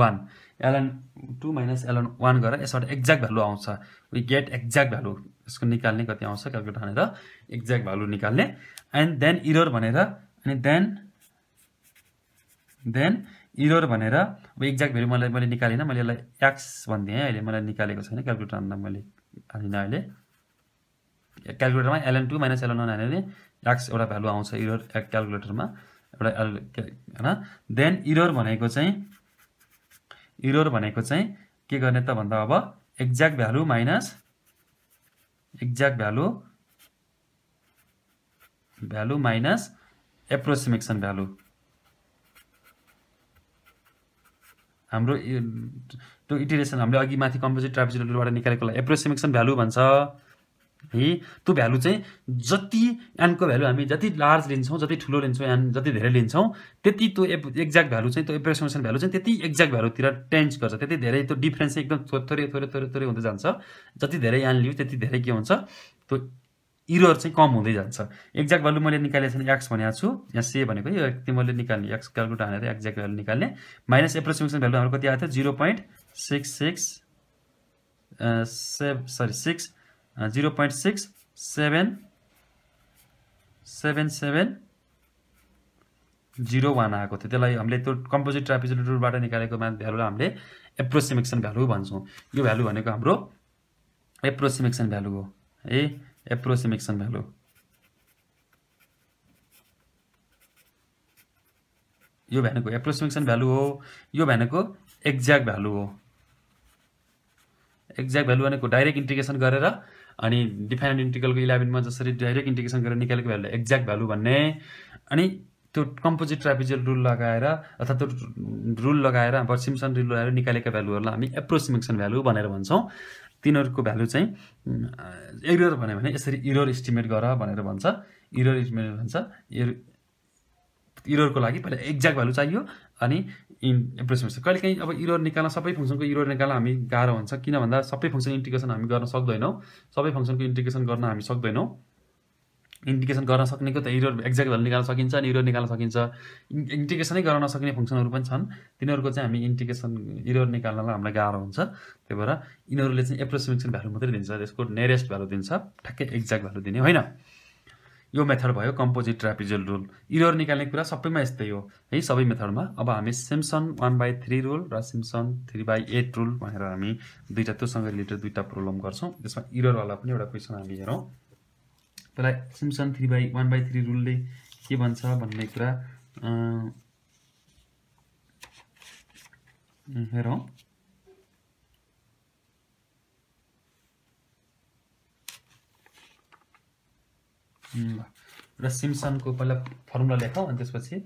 one ln two minus ln one गरेर यसबाट एक्ज्याक्ट भ्यालु आउँछ वी गेट एक्ज्याक्ट भ्यालु यसको निकाल्ने कति आउँछ क्यालकुलेट हानेर एक्ज्याक्ट भ्यालु निकाल्ने एन्ड देन इरोर भनेर अनि देन देन इरोर भनेर अब एक्ज्याक्ट भ्यालु मलाई मैले निकालिनँ मैले यसलाई एक्स भनिदिएँ है अहिले मलाई निकालेको छैन क्यालकुलेटर हान्दा मैले हालिनँ अहिले क्यालकुलेटरमा ln two minus ln one हालेर एक्स एउटा भ्यालु आउँछ इरोर क्यालकुलेटरमा एउटा एल होइन देन इरोर भनेको चाहिँ इरोर भनेको चाहिँ के गर्ने त भन्दा अब exact value minus exact value value minus approximation value हाम्रो त्यो इटिरेसन हामीले अघि माथि कम्पोजिट ट्राफिजिटबाट निकालेकोलाई एप्रोसिमेक्सन भ्यालु भन्छ है त्यो भ्यालु चाहिँ जति एनको भ्यालु हामी जति लार्ज लिन्छौँ जति ठुलो लिन्छौँ एन जति धेरै लिन्छौँ त्यति त्यो एप एक्ज्याक्ट भ्यालु चाहिँ त्यो एप्रोक्सिमेसन भ्यालु चाहिँ त्यति एक्ज्याक्ट भ्यालुतिर टेन्स गर्छ त्यति धेरै त्यो डिफ्रेन्स चाहिँ एकदम थोरै थोरै थोरै थोरै हुँदै जान्छ जति धेरै एन लियो त्यति धेरै के हुन्छ त्यो इरोर चाहिँ कम हुँदै जान्छ एक्ज्याक्ट भ्यालु मैले निकालेको भने एक्स भनेको छु यहाँ से भनेको यो त्यो मैले निकाल्ने एक्स क्यालकुलेटर हानेर एक्ज्याक्ट भ्यालु निकाल्ने माइनस एप्रोक्सिमेसन भ्यालु हाम्रो कति आएको थियो zero point six six seven sorry six zero point six seven seven seven zero one आएको थियो त्यसलाई हामीले त्यो कम्पोजिट ट्राफिज रुलबाट निकालेको भ्यालुलाई हामीले एप्रोसिमेक्सन भ्यालु भन्छौँ यो भ्यालु भनेको हाम्रो एप्रोसिमेक्सन भ्यालु हो ए एप्रोसिमेक्सन भ्यालु यो भनेको एप्रोसिमेक्सन भ्यालु हो यो भनेको एक्ज्याक्ट भ्यालु हो एक्ज्याक्ट भ्यालु भनेको डाइरेक्ट इन्टिग्रेसन गरेर अनि डिफाइन इन्टिकलको इलेभेनमा जसरी डाइरेक्ट इन्टिग्रेसन गरेर निकालेको भ्यालु एक्ज्याक्ट भ्यालु भन्ने अनि त्यो कम्पोजिट ट्राफिजियल रुल लगाएर अथवा त्यो रुल लगाएर बर्सिमसन रुल लगाएर निकालेका भ्यालुहरूलाई हामी एप्रोसिमेसन भ्यालु भनेर भन्छौँ तिनीहरूको भ्यालु चाहिँ एरर भन्यो भने यसरी इरोर इस्टिमेट गर भनेर भन्छ इरोर इस्टिमेट भन्छ इरोरको लागि पहिला एक्ज्याक्ट भ्यालु चाहियो अनि इन एप्रोसिमेसन कहिले काहीँ अब इरोर निकाल्न सबै फङ्सनको इरोर निकाल्न हामी गाह्रो हुन्छ किन भन्दा सबै फङ्सन इन्टिग्रेसन हामी गर्न सक्दैनौँ सबै फङ्सनको इन्टिग्रेसन गर्न हामी सक्दैनौँ इन्टिग्रेसन गर्न सक्नेको त इरोर एक्ज्याक्ट भ्यालु निकाल्न सकिन्छ अनि इरोर निकाल्न सकिन्छ इन्टिग्रेसनै गर्न नसक्ने फङ्सनहरू पनि छन् तिनीहरूको चाहिँ हामी इन्टिग्रेसन इरोर निकाल्नलाई हामीलाई गाह्रो हुन्छ त्यही भएर यिनीहरूले चाहिँ एप्रोसिमेसन भ्यालु मात्रै दिन्छ त्यसको नेरेस्ट भ्यालु दिन्छ ठ्याक्कै एक्ज्याक्ट भ्यालु दिने होइन यो मेथड भयो कम्पोजिट ट्रापिजल रुल इरर निकाल्ने कुरा सबैमा यस्तै हो है सबै मेथडमा अब हामी Simpson one by three rule र Simpson three by eight rule भनेर हामी दुईवटा त्योसँग रिलेटेड दुईवटा प्रब्लम गर्छौँ त्यसमा इरोरवाला पनि एउटा क्वेसन हामी हेरौँ पहिला Simpson three by one by three रुलले के भन्छ भन्ने कुरा हेरौँ र सिम्सनको पहिला फर्मुला लेखौँ अनि त्यसपछि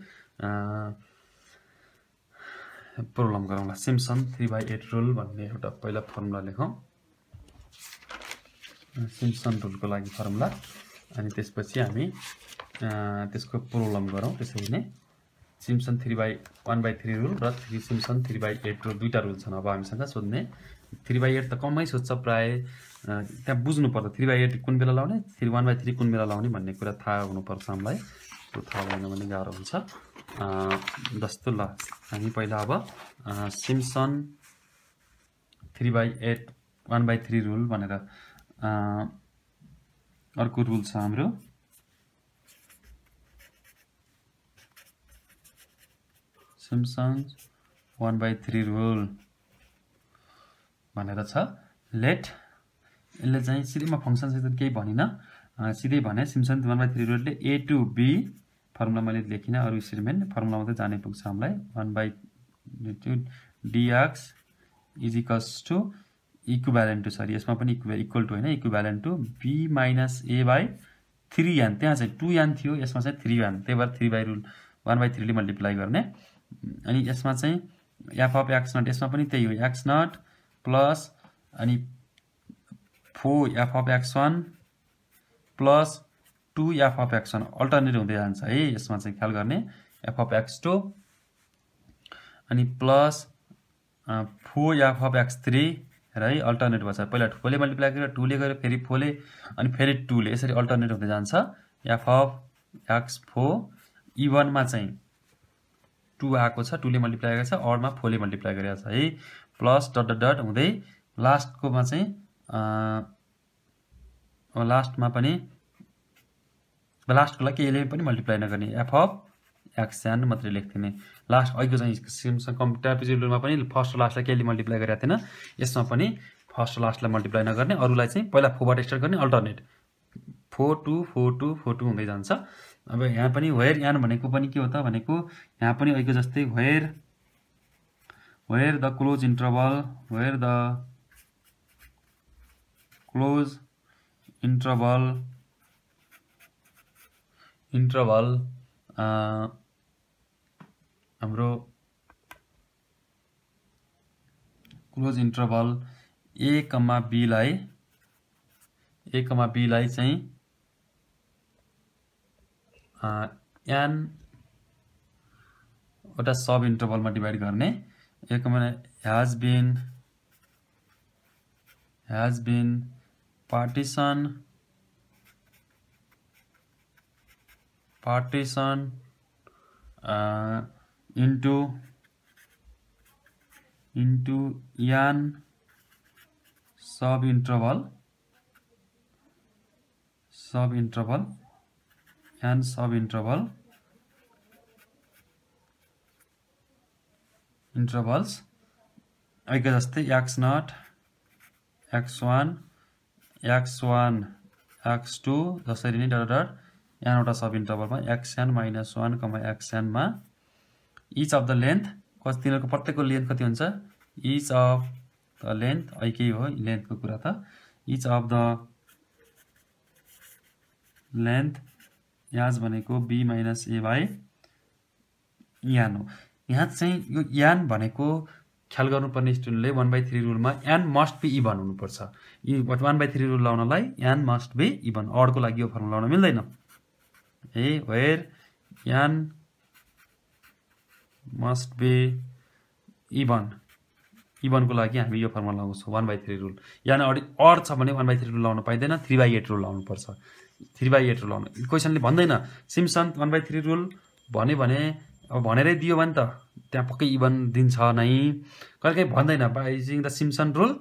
प्रब्लम गरौँला Simpson three by eight rule भन्ने एउटा पहिला फर्मुला लेखौँ सिम्सन रुलको लागि फर्मुला अनि त्यसपछि हामी त्यसको प्रब्लम गरौँ त्यसरी नै Simpson three by one by three rule र three Simpson three by eight rule दुईवटा रुल छन् अब हामीसँग सोध्ने थ्री बाई एट त कमै सोध्छ प्रायः त्यहाँ बुझ्नुपर्छ थ्री बाई एट कुन बेला लाउने थ्री वान बाई थ्री कुन बेला लाउने भन्ने कुरा थाहा हुनुपर्छ हामीलाई त्यो थाहा भएन भने गाह्रो हुन्छ जस्तो ल हामी पहिला अब Simpson three by eight one by three rule भनेर अर्को रुल छ हाम्रो Simpson's one by three rule भनेर छ लेट यसले चाहिँ सिधैमा फङ्सनसित केही भनिनँ सिधै भने सिम्सन वान बाई थ्री रुलले ए टु बी फर्मुला मैले लेखिनँ अरू स्टेटमेन्ट फर्मुला मात्रै जानै पुग्छ हामीलाई one by two dx is equals to ब्यालेन्ट टु सरी यसमा पनि इक्वे इक्वल टु होइन ब्यालेन्ट to b minus a by three n त्यहाँ चाहिँ टु यान थियो यसमा चाहिँ थ्री यान त्यही भएर three by rule one by थ्रीले मल्टिप्लाई गर्ने अनि यसमा चाहिँ एफ अफ एक्स नट यसमा पनि त्यही हो एक्स नट प्लस अनि four f of x one plus two f of x one alternate हुँदै जान्छ है यसमा चाहिँ ख्याल गर्ने एफ अफ एक्स टू अनि plus four f of x three र है अल्टरनेट भएछ पहिला फोरले मल्टिप्लाई गरेर टूले गरेर फेरि फोरले अनि फेरि टूले यसरी अल्टरनेट हुँदै जान्छ एफ अफ एक्स फोर इभनमा चाहिँ टू आएको छ टूले मल्टिप्लाई गरेको छ अरमा फोरले मल्टिप्लाई गरेको छ है प्लस डट डट डट हुँदै लास्टकोमा चाहिँ लास्टमा पनि लास्टकोलाई केहीले पनि मल्टिप्लाई नगर्ने एफअफ सानो मात्रै लेखिदिने लास्ट अघिको चाहिँ सिमसँग कम्प्युटरमा पनि फर्स्ट लास्टलाई केहीले मल्टिप्लाई गरेको थिएन यसमा पनि फर्स्ट लास्टलाई मल्टिप्लाई नगर्ने अरूलाई चाहिँ पहिला फोबाट स्टार्ट गर्ने alternate four two four two four two हुँदै जान्छ अब यहाँ पनि वेयर यान भनेको पनि के हो त भनेको यहाँ पनि अहिलेको जस्तै where where the close interval where the close interval interval हाम्रो क्लोज इन्टरभल ए कमा बीलाई ए बीलाई चाहिँ एन वा सब इंटरवल में डिवाइड करने एक मैंने has been has been partition partition into into n sub interval sub interval and sub interval intervals अघि जस्तै x naught x one x one x two जसरी नै डर डर यहाँवटा सब इन्टरभलमा n minus one comma x एनमा each of the length कति तिनीहरूको प्रत्येकको लेन्थ कति हुन्छ इच अफ द लेन्थ ऐकै हो लेन्थको कुरा त इच अफ द लेन्थ याज भनेको be minus a by n हो यहाँ चाहिँ यो यान भनेको ख्याल गर्नुपर्ने स्टुडेन्टले वान बाई थ्री रुलमा एन मस्ट बी इभन हुनुपर्छ इ वान बाई थ्री रुल लाउनलाई एन मस्ट बी इभन अडको लागि यो फर्मुला लाउन मिल्दैन ए where n must be even इभनको लागि हामी यो फर्मुला लगाउँछौँ one by three rule n odd odd छ भने वान बाई थ्री रुल लाउनु पाइँदैन थ्री बाई एट रुल लाउनुपर्छ थ्री बाई एट रुल आउनु क्वेसनले भन्दैन Simson one by three rule भन्यो भने अब भनेरै दियो भने त त्यहाँ पक्कै इभन दिन्छ नै कहिले काहीँ भन्दैन by using the Simpson rule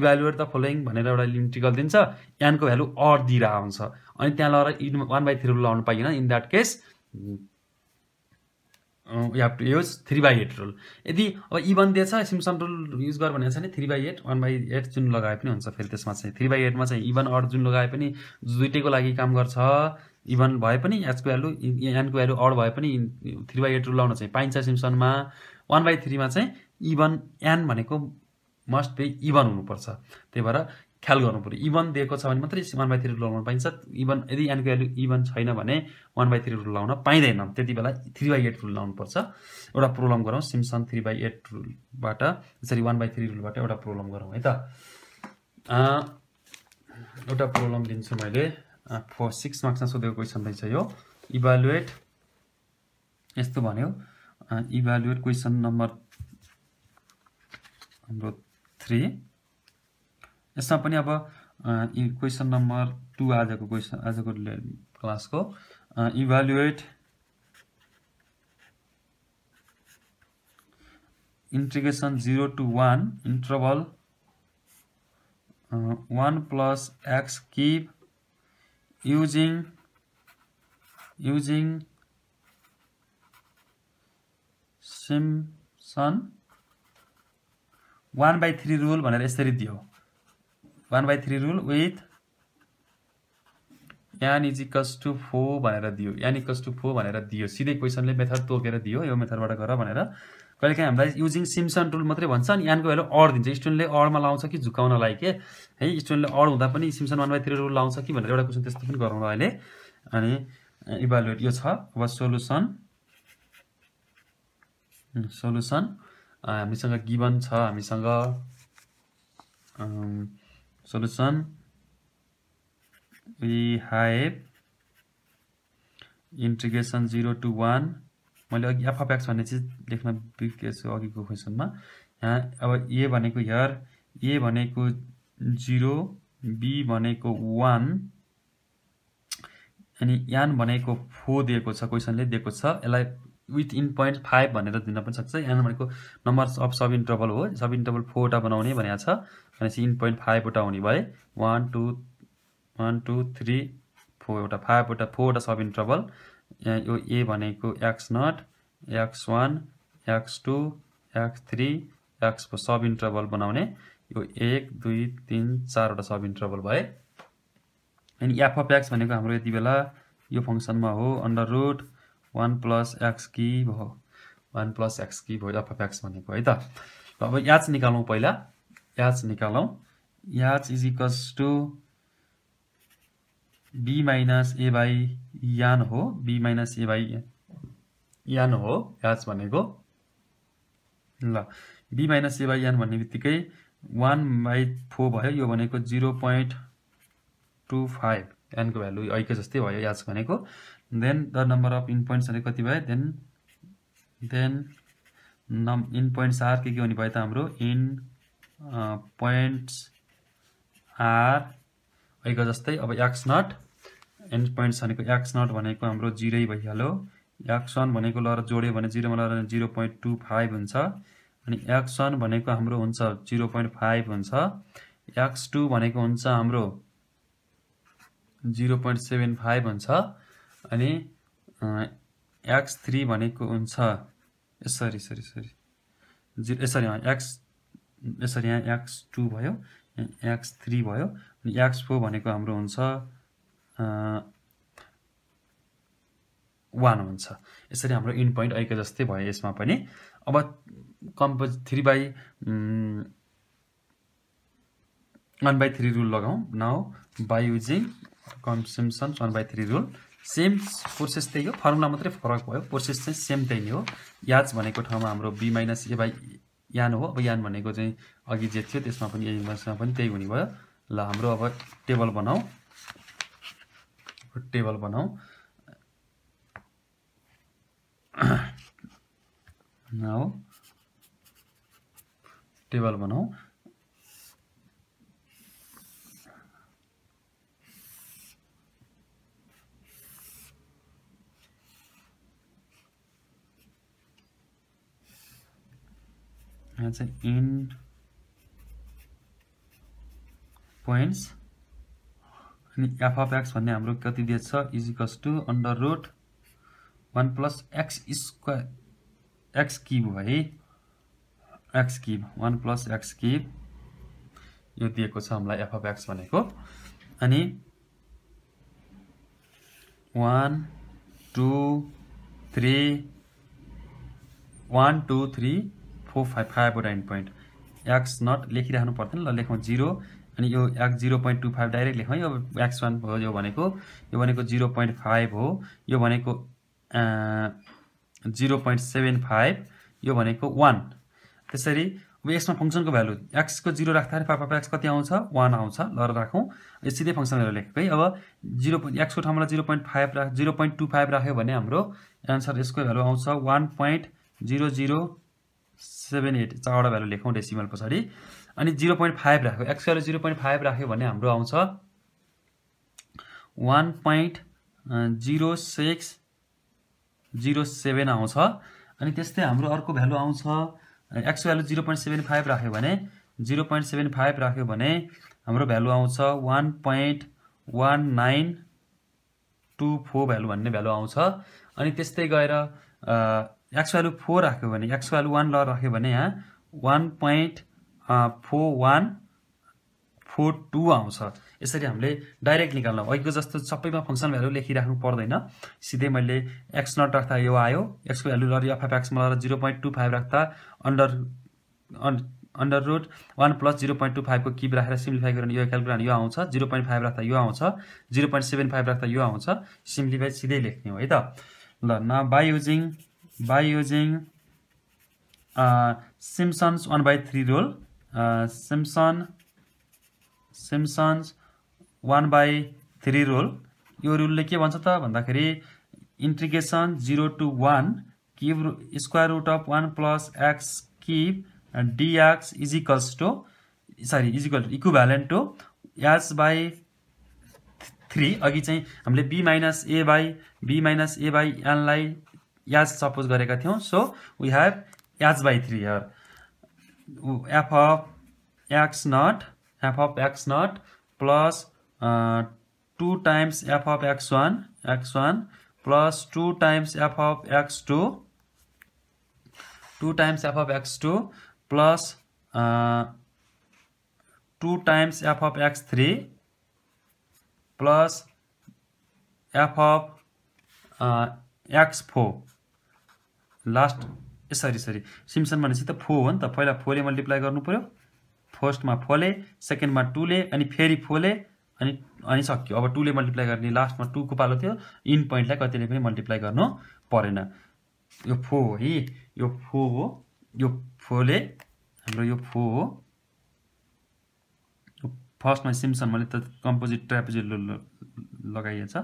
evaluate the following भनेर एउटा लिमिटिकल दिन्छ एनको भ्यालु अर दिएर आउँछ अनि त्यहाँ लगाएर वान बाई थ्री रुल लाउनु पाइएन in that case you have to use three by eight rule यदि अब uh, इभन e दिएछ सिमसन रुल युज गर भनेको छ भने three by eight one by eight जुन लगाए पनि हुन्छ फेरि त्यसमा चाहिँ थ्री बाई एटमा चाहिँ इभन e अड जुन लगाए पनि दुइटैको लागि काम गर्छ इभन e भए पनि एचको भ्यालु एनको भ्यालु अड भए पनि थ्री बाई एट रुल लाउन चाहिँ पाइन्छ सिमसनमा वान बाई थ्रीमा चाहिँ इभन एन भनेको मस्ट बी इभन हुनुपर्छ त्यही भएर ख्याल गर्नु पऱ्यो इभन दिएको छ भने मात्रै वान बाई थ्री रुल लगाउन पाइन्छ इभन यदि एनको भ्याल्यु इभन छैन भने वान बाई थ्री रुल लाउन पाइँदैन त्यति बेला थ्री बाई एट रुल लगाउनुपर्छ एउटा प्रोब्लम गरौँ सिमसन थ्री बाई एट रुलबाट यसरी वान बाई थ्री रुलबाट एउटा प्रोब्लम गरौँ है त एउटा प्रोब्लम लिन्छु मैले फोर सिक्स मार्क्समा सोधेको क्वेसन रहेछ यो इभ्यालुएट यस्तो भन्यो इभ्यालुएट क्वेसन नम्बर हाम्रो थ्री यसमा पनि अब क्वेसन नम्बर टू आजको क्वेसन आजको क्लासको evaluate integration zero to one interval one plus x keep using using Simpson one by three rule भनेर यसरी दियो one by three rule with n is equals to four भनेर दियो यान equals to four भनेर दियो सिधै क्वेसनले मेथड तोकेर दियो यो मेथडबाट गर भनेर कहिलेकाहीँ हामीलाई युजिङ सिमसन रुल मात्रै भन्छ अनि यहाँको भ्यालु अड दिन्छ स्टुडेन्टले अडमा लाउँछ कि झुकाउनलाई के है स्टुडेन्टले अड हुँदा पनि Simpson one by three rule लाउँछ कि भनेर एउटा क्वेसन त्यस्तो पनि गरौँ अहिले अनि इभालुएट यो छ अब सोलुसन सोलुसन हामीसँग गिभन छ हामीसँग solution we have integration 0 to 1 मैले अघि f of एक्स भन्ने चिज लेख्न बिर्केछु अघिको क्वेसनमा यहाँ अब a भनेको हियर a भनेको 0 b भनेको 1 अनि यान भनेको 4 दिएको छ क्वेसनले दिएको छ यसलाई विथ इन पोइन्ट फाइभ भनेर दिन पनि सक्छ यान भनेको नम्बर अफ सब इन्टरभल हो सब इन्टरभल फोरवटा बनाउने भनेको छ भनेपछि इन फाइव वा होने भाई one two one two three four eight five फाइभवटा फोरवटा सब इन्टरभल यो ए भनेको x naught x one x two x three x four sub interval बनाने यो एक दुई तीन चार वा सब इन्टरभल भए अनि एफ अफ एक्स भनेको हाम्रो यति बेला यो फङ्सनमा हो under root one plus x कि भयो वान प्लस एक्स कि भयो एफ अफ एक्स भनेको है अब याच निकालौँ पहिला याच निकालौँ h is equals to b minus a by n हो b minus a by n हो याच भनेको ल बी माइनस ए बाई यान भन्ने बित्तिकै वान बाई फोर भयो यो भनेको जिरो टू फाइव एन को ऐको जस्तै भयो याच भनेको then the number of end points भनेको कति भयो देन देन नम् इन पोइंट्स आर के के हुने भयो त इन पोइन्ट्स आर भएको जस्तै अब एक्स नट एन्ड पोइन्ट्स भनेको एक्स नट भनेको हाम्रो जिरै भइहाल्यो एक्स वान भनेको लगेर जोड्यो भने जिरोमा लगेर जिरो पोइन्ट टू फाइभ हुन्छ अनि एक्स वान भनेको हाम्रो हुन्छ जिरो पोइन्ट फाइभ हुन्छ एक्स टू भनेको हुन्छ हाम्रो जिरो पोइन्ट सेभेन फाइभ हुन्छ अनि एक्स थ्री भनेको हुन्छ यसरी सरी सरी जि यसरी एक्स यसरी यहाँ एक्स टू भयो एक्स थ्री भयो अनि एक्स फोर भनेको हाम्रो हुन्छ वान हुन्छ यसरी हाम्रो इन पोइन्ट अहिले जस्तै भयो यसमा पनि अब compose three by one by three rule लगाउँ नाउ बाई युजिङ कन्सम्सन्स one by three rule same process त्यही हो फर्मुला मात्रै फरक भयो प्रोसेस चाहिँ सेम त्यही नै हो याच भनेको ठाउँमा हाम्रो b minus a by n हो अब यान भनेको चाहिँ अघि जे थियो त्यसमा पनि एनिमल्समा पनि त्यही हुने भयो ल हाम्रो अब टेबल बनाऊ टेबल बनाऊ नाउ टेबल बनाऊ that's an in पोइन्ट्स अनि एफअफ एक्स भन्ने हाम्रो कति दिएछ equals to under root one plus x square x cube हो है एक्स किब वान प्लस एक्स किब यो दिएको छ हामीलाई एफअफ एक्स भनेको अनि one two three one two three four five five nine point x naught लेखिराख्नु पर्दैन ल लेखौँ जिरो अनि यो x zero point two five direct लेखौँ यो एक्स वान भयो यो भनेको यो भनेको जिरो पोइन्ट फाइभ हो यो भनेको जिरो पोइन्ट सेभेन फाइभ यो भनेको वान त्यसरी अब यसमा फङ्सनको भ्यालु एक्सको जिरो राख्दाखेरि फाइभ फाइभ एक्स कति आउँछ वान आउँछ ल राखौँ यो सिधै फङ्सनहरू लेखेको है अब जिरो पोइन्ट एक्सको ठाउँमा जिरो पोइन्ट फाइभ राख जिरो पोइन्ट टू फाइभ राख्यो भने हाम्रो एन्सर यसको भ्यालु आउँछ one point zero zero seven eight चारवटा भ्यालु लेखौँ डेसिमल पछाडि अनि जिरो पोइन्ट फाइभ राख्यो एक्सवाले जिरो पोइन्ट फाइभ राख्यो भने हाम्रो आउँछ one point zero six zero seven आउँछ अनि त्यस्तै हाम्रो अर्को भ्यालु आउँछ x value zero point seven five राख्यो भने जिरो पोइन्ट सेभेन फाइभ राख्यो भने हाम्रो भ्यालु आउँछ one point one nine two four value भन्ने भ्यालु आउँछ अनि त्यस्तै गएर एक्स भ्यालु फोर राख्यो भने एक्स भ्यालु वान ल राख्यो भने यहाँ one point four one four two आउँछ यसरी हामीले डाइरेक्ट निकाल्न अघिको जस्तो सबैमा फङ्सन भ्यालु लेखिराख्नु पर्दैन सिधै मैले एक्स नट राख्दा यो आयो एक्सको भ्यालु लर एफ एक्समा लगाएर जिरो पोइन्ट टू फाइभ राख्दा under under root one plus zero point two फाइभको किब राखेर सिम्प्लिफाई गरेर यो क्यालकुलेटर यो आउँछ जिरो पोइन्ट फाइभ राख्दा यो आउँछ जिरो पोइन्ट सेभेन फाइभ राख्दा यो आउँछ सिम्प्लिफाई सिधै लेख्ने हो है त ल न by using by using uh, Simpson's 1 by 3 rule. Uh, Simpson Simpson's 1 by 3 rule. यो रुलले के भन्छ त भन्दाखेरि integration zero to one cube square root of one plus x cube dx equals to sorry equivalent to h by three अघि चाहिँ हामीले b minus a by b minus a by एनलाई as suppose गरेका थियौँ so we have h by three here f of x not f of x not plus two times f of x one x one plus two times f of x two two times f of x two plus two times f of x three plus f of x four last यसरी यसरी Simson Simpson भनेपछि त फो हो नि त पहिला फोले multiply गर्नु पऱ्यो फर्स्टमा फोले सेकेन्डमा टूले अनि फेरि फोले अनि अनि सक्यो अब टूले मल्टिप्लाई गर्ने लास्टमा टूको पालो थियो इन पोइन्टलाई कतिले पनि मल्टिप्लाई गर्नु परेन यो फो हो है यो फो हो यो फोले हाम्रो यो फो हो फर्स्टमा सिमसन मैले त कम्पोजिट ट्राइपोजिट लगाइएछ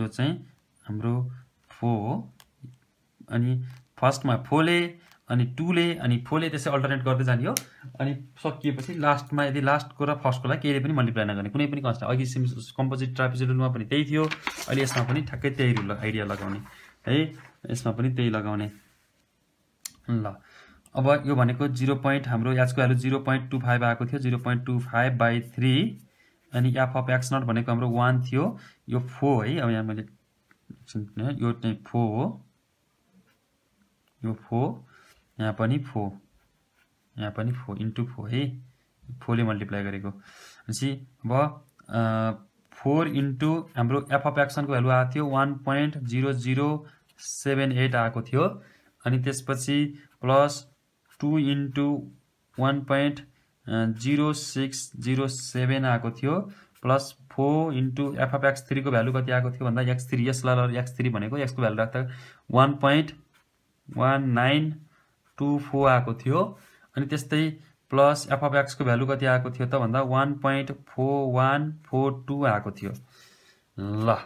यो चाहिँ हाम्रो फो हो अनि फर्स्टमा फोले अनि टुले अनि फोले त्यसै अल्टरनेट गर्दै जाने हो अनि सकिएपछि लास्टमा यदि लास्टको र फर्स्टको लागि केहीले पनि मल्टिप्लाई नगर्ने कुनै पनि कन्सेप्ट अघि सिम कम्पोजिट ट्राफिज पनि त्यही थियो अहिले यसमा पनि ठ्याक्कै त्यही रुल आइडिया लगाउने है यसमा पनि त्यही लगाउने ल अब यो भनेको जिरो पोइन्ट हाम्रो एचको value zero point two five आएको थियो zero point two five by three अनि एफ अफ एक्स नट भनेको हाम्रो वान थियो यो फोर है अब यहाँ मैले यो चाहिँ फोर हो यो फोर यहाँ पनि फोर यहाँ पनि फोर इन्टु फोर है फोरले मल्टिप्लाई गरेको भनेपछि अब फोर इन्टु हाम्रो अफ एक्सनको भ्यालु आएको थियो one point zero zero seven eight आएको थियो अनि त्यसपछि plus two into one point zero six zero seven आएको थियो plus four into f x थ्रीको भ्यालु कति आएको थियो भन्दा एक्स थ्री यसलाई एक्स थ्री भनेको एक्सको भ्यालु राख्दा one point one nine two four आएको थियो अनि त्यस्तै प्लस एक्सको भ्यालु कति आएको थियो त भन्दा one point four one four two आएको थियो ल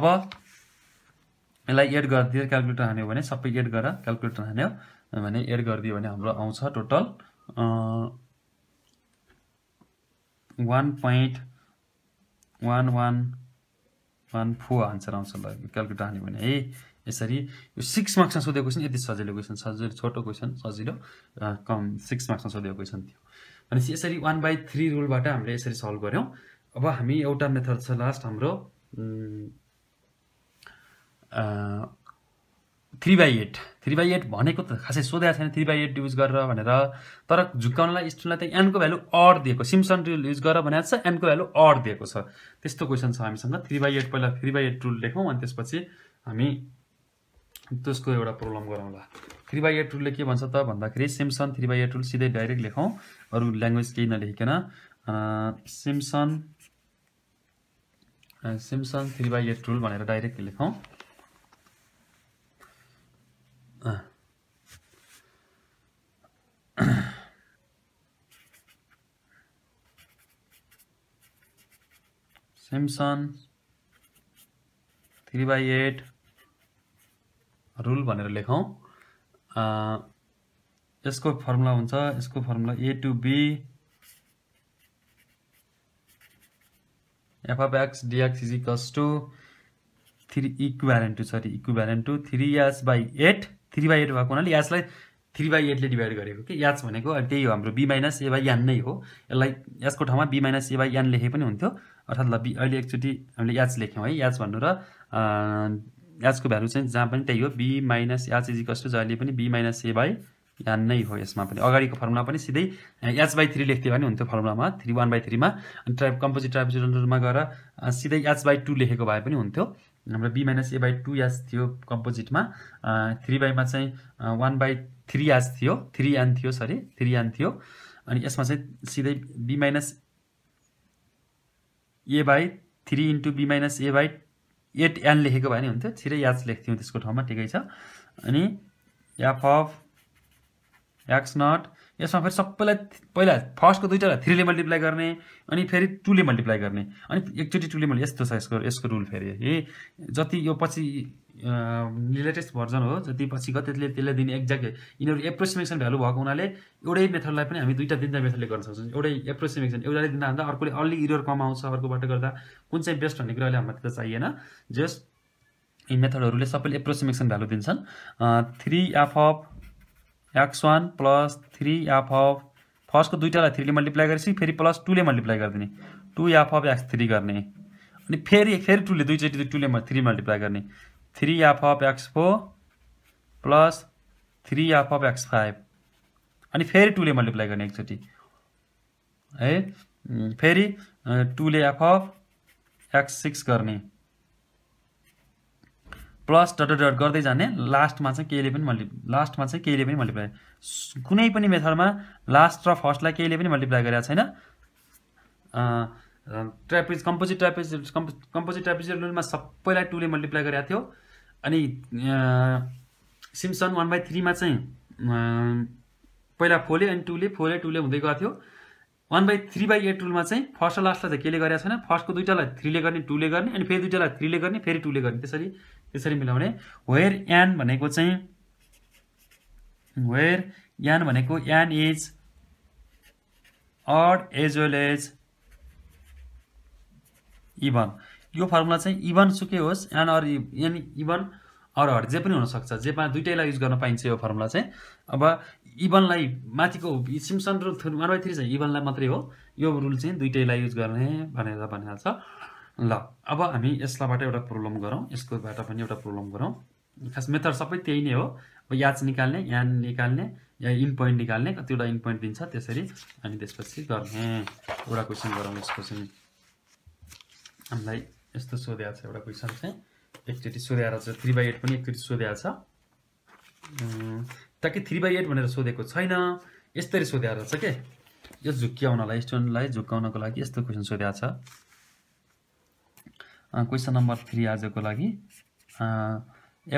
अब यसलाई एड गरिदियो क्यालकुलेटर हान्यो भने सबै एड गरेर क्यालकुलेटर हान्यो भने एड गरिदियो भने हाम्रो आउँछ total one point one one one four answer आउँछ ल क्यालकुलेटर हान्यो भने है यसरी यो सिक्स मार्क्समा सोधेको क्वेसन यति सजिलो क्वेसन सजिलो छोटो क्वेसन सजिलो कम सिक्स मार्क्समा सोधेको क्वेसन थियो भनेपछि यसरी वान बाई थ्री रुलबाट हामीले यसरी सल्भ गऱ्यौँ अब हामी एउटा मेथड छ लास्ट हाम्रो three by eight three by eight भनेको त खासै सोधेको छैन थ्री बाई एट युज गरेर भनेर तर झुक्काउनलाई स्टुडेन्टलाई त एनको भ्यालु अड दिएको सिमसन रुल युज गरेर भनेको छ एनको भ्यालु अड दिएको छ त्यस्तो क्वेसन छ हामीसँग थ्री बाई एट पहिला थ्री बाई एट रुल लेखौँ अनि त्यसपछि हामी तो प्रब्लम कराला थ्री बाई एट रुलले के भादा खेल भन्दाखेरि थ्री बाई एट रूल सीधे डाइरेक्ट लिखा अरू लैंग्वेज कहीं नलेखिकन Simpson Simpson three by eight rule direct लिख Simpson three by eight rule भनेर लेखौँ यसको फर्मुला हुन्छ यसको formula a to b f x dx is equals to three equivalent to sorry equivalent to three h by eight three by eight भएको हुनाले एचलाई three by एटले divide गरेको कि याच भनेको त्यही हो हाम्रो बी माइनस ए बाई यान नै हो यसलाई एचको ठाउँमा बी माइनस ए बाई यान लेखे पनि हुन्थ्यो अर्थात् ल बी अहिले एकचोटि हामीले याच लेख्यौँ है याच भन्नु र एचको भ्यालु चाहिँ जहाँ पनि त्यही हो b minus h is equals to जहिले पनि b minus a by n नै हो यसमा पनि अगाडिको फर्मुला पनि सिधै एच बाई थ्री लेख्थ्यो भने हुन्थ्यो फर्मुलामा थ्री वान बाई थ्रीमा अनि ट्राइ कम्पोजिट ट्राइब्युजलमा गएर सिधै एच बाई टू लेखेको भए पनि हुन्थ्यो हाम्रो b minus a by two h थियो कम्पोजिटमा थ्री बाईमा चाहिँ वान बाई थ्री एच थियो थ्री एन थियो सरी थ्री एन थियो अनि यसमा चाहिँ सिधै b minus a by three into b minus a by eight n लेखेको भए नि हुन्थ्यो छिटै याच लेख्थ्यौँ त्यसको ठाउँमा ठिकै छ अनि एफ अफ एक्स नट यसमा फेरि सबैलाई पहिला फर्स्टको दुईवटा थ्रीले मल्टिप्लाई गर्ने अनि फेरि टूले मल्टिप्लाई गर्ने अनि एकचोटि टूले मल्टिप्लाई यस्तो छ यसको यसको रुल फेरि है जति यो पछि लेटेस्ट भर्जन हो जति पछि त्यसले त्यसलाई दिने एक्ज्याक्ट यिनीहरू एप्रोसिमेसन भ्यालु भएको हुनाले एउटै मेथडलाई पनि हामी दुईवटा तिनवटा मेथडले गर्न सक्छौँ एउटै एप्रोसिमेसन एउटाले दिँदा भन्दा अर्कोले अलि कम आउँछ अर्कोबाट गर्दा कुन चाहिँ बेस्ट भन्ने कुरा अहिले हामीलाई त चाहिएन जस यी मेथडहरूले सबैले एप्रोसिमेसन भ्यालु दिन्छन् three f of x one plus three f of फर्स्टको दुइटालाई थ्रीले मल्टिप्लाई गरेपछि फेरि प्लस टूले मल्टिप्लाई गरिदिने two f of x three गर्ने अनि फेरि फेरि टूले दुईचोटि टूले थ्री मल्टिप्लाई गर्ने three f of x four plus three f of x five अनि फेरि टूले मल्टिप्लाई गर्ने एकचोटि है फेरि टूले एफ अफ एक्स सिक्स गर्ने प्लस डट डट गर्दै जाने लास्टमा चाहिँ केहीले पनि मल्टि लास्टमा चाहिँ केहीले पनि मल्टिप्लाई कुनै पनि मेथडमा लास्ट र फर्स्टलाई केहीले पनि मल्टिप्लाई गरेको छैन ट्रापिज कम्पोजिट ट्रापिज कम्पोजिट ट्रापिज रुलमा सबैलाई टूले मल्टिप्लाई गरेको थियो अनि सिम्सन वान बाई थ्रीमा चाहिँ पहिला फोले अनि टूले फोले टुले हुँदै गएको थियो one by three by eight रुलमा चाहिँ फर्स्ट र लास्टलाई चाहिँ केले गरेको छैन फर्स्टको दुइटालाई थ्रीले गर्ने टूले गर्ने अनि फेरि दुइटालाई थ्रीले गर्ने फेरि टुले गर्ने त्यसरी त्यसरी मिलाउने वेयर एन भनेको चाहिँ वेयर एन भनेको n is odd as well as even यो फर्मुला चाहिँ इभन सुकै होस् n or n even or हर जे पनि हुनसक्छ जे पा दुइटैलाई युज गर्न पाइन्छ यो फर्मुला चाहिँ अब इभनलाई माथिको Simpson rule one by three चाहिँ इभनलाई मात्रै हो यो रुल चाहिँ दुइटैलाई युज गर्ने भनेर भनेर छ ल अब हामी यसलाईबाट एउटा प्रब्लम गरौँ यसकोबाट पनि एउटा प्रब्लम गरौँ खास मेथड सबै त्यही नै हो अब याच निकाल्ने यान निकाल्ने या इन पोइन्ट निकाल्ने कतिवटा इन पोइन्ट दिन्छ त्यसरी अनि त्यसपछि गर्ने एउटा क्वेसन गरौँ यसको चाहिँ हामीलाई यस्तो सोध्या छ एउटा क्वेसन चाहिँ एकचोटि सोध्याएर छ थ्री बाई एट पनि एकचोटि सोध्या छ ताकि थ्री बाई एट भनेर सोधेको छैन यस्तरी सोध्याएर छ के यो झुक्क्याउनलाई स्टुडेन्टलाई झुक्काउनको लागि यस्तो क्वेसन सोध्या छ क्वेसन नम्बर थ्री आजको लागि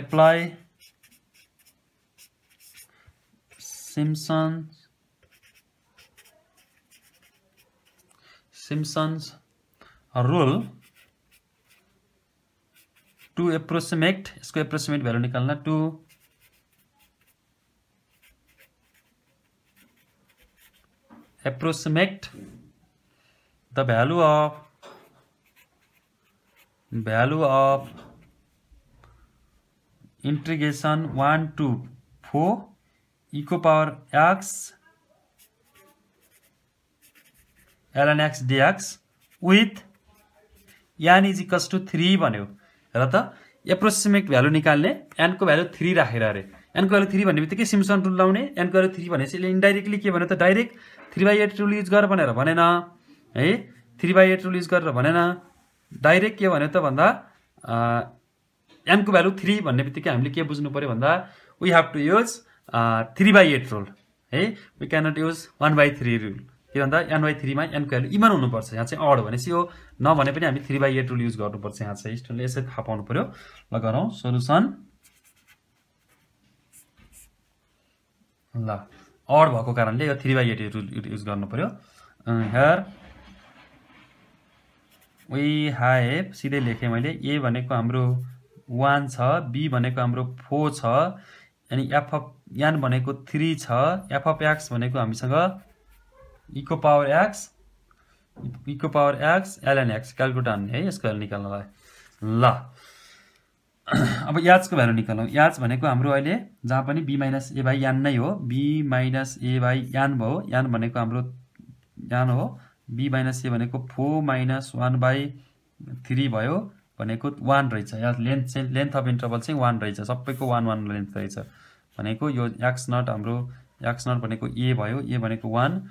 apply Simpson's Simpson's rule to approximate इसको अप्रोक्सीमेट वैल्यू निकालना to approximate the value of value of integration one two four इको power x l n x dx with n is equal to three बनो र त approximate value निकाल्ने एनको value three राखेर अरे एनको भ्यालु थ्री भन्ने बित्तिकै सिमसन रुल लाउने एनको भ्यालु थ्री भनेपछि यसले इन्डाइरेक्टली के भन्यो त direct three by eight rule use गर भनेर भनेन है three by eight rule use गरेर भनेन डाइरेक्ट के भन्यो त भन्दा एनको भ्यालु थ्री भन्ने बित्तिकै हामीले के बुझ्नु पऱ्यो भन्दा we have to use three by eight rule है we cannot use one by three rule के भन्दा एनवाई थ्रीमा एनको भ्यालु इभन हुनुपर्छ यहाँ चाहिँ अड भनेपछि यो नभने पनि हामी three by eight rule use गर्नुपर्छ यहाँ चाहिँ स्टुडेन्टले यसरी थाहा पाउनु पऱ्यो ल गरौँ सोलुसन ल अड भएको कारणले यो three by eight rule use गर्नु पऱ्यो हेयर वी हाइभ सिधै लेखेँ मैले ए भनेको हाम्रो वान छ बी भनेको हाम्रो फोर छ अनि एफ अफ एन भनेको थ्री छ एफ अफ एक्स भनेको हामीसँग इको पावर एक्स इको power x ln x calculator हान्ने है यसको भ्यालु निकाल्नलाई ल अब याजको भ्यालु निकालौँ याच भनेको हाम्रो अहिले जहाँ पनि बी माइनस ए बाई यान नै हो बी माइनस ए बाई यान भयो यान भनेको हाम्रो यान हो बी माइनस ए भनेको four minus one by three भयो भनेको वान रहेछ या लेन्थ चाहिँ लेन्थ अफ इन्टरभल चाहिँ वान रहेछ सबैको वान वान लेन्थ रहेछ भनेको यो एक्स नट हाम्रो एक्स नट भनेको ए भयो ए भनेको वान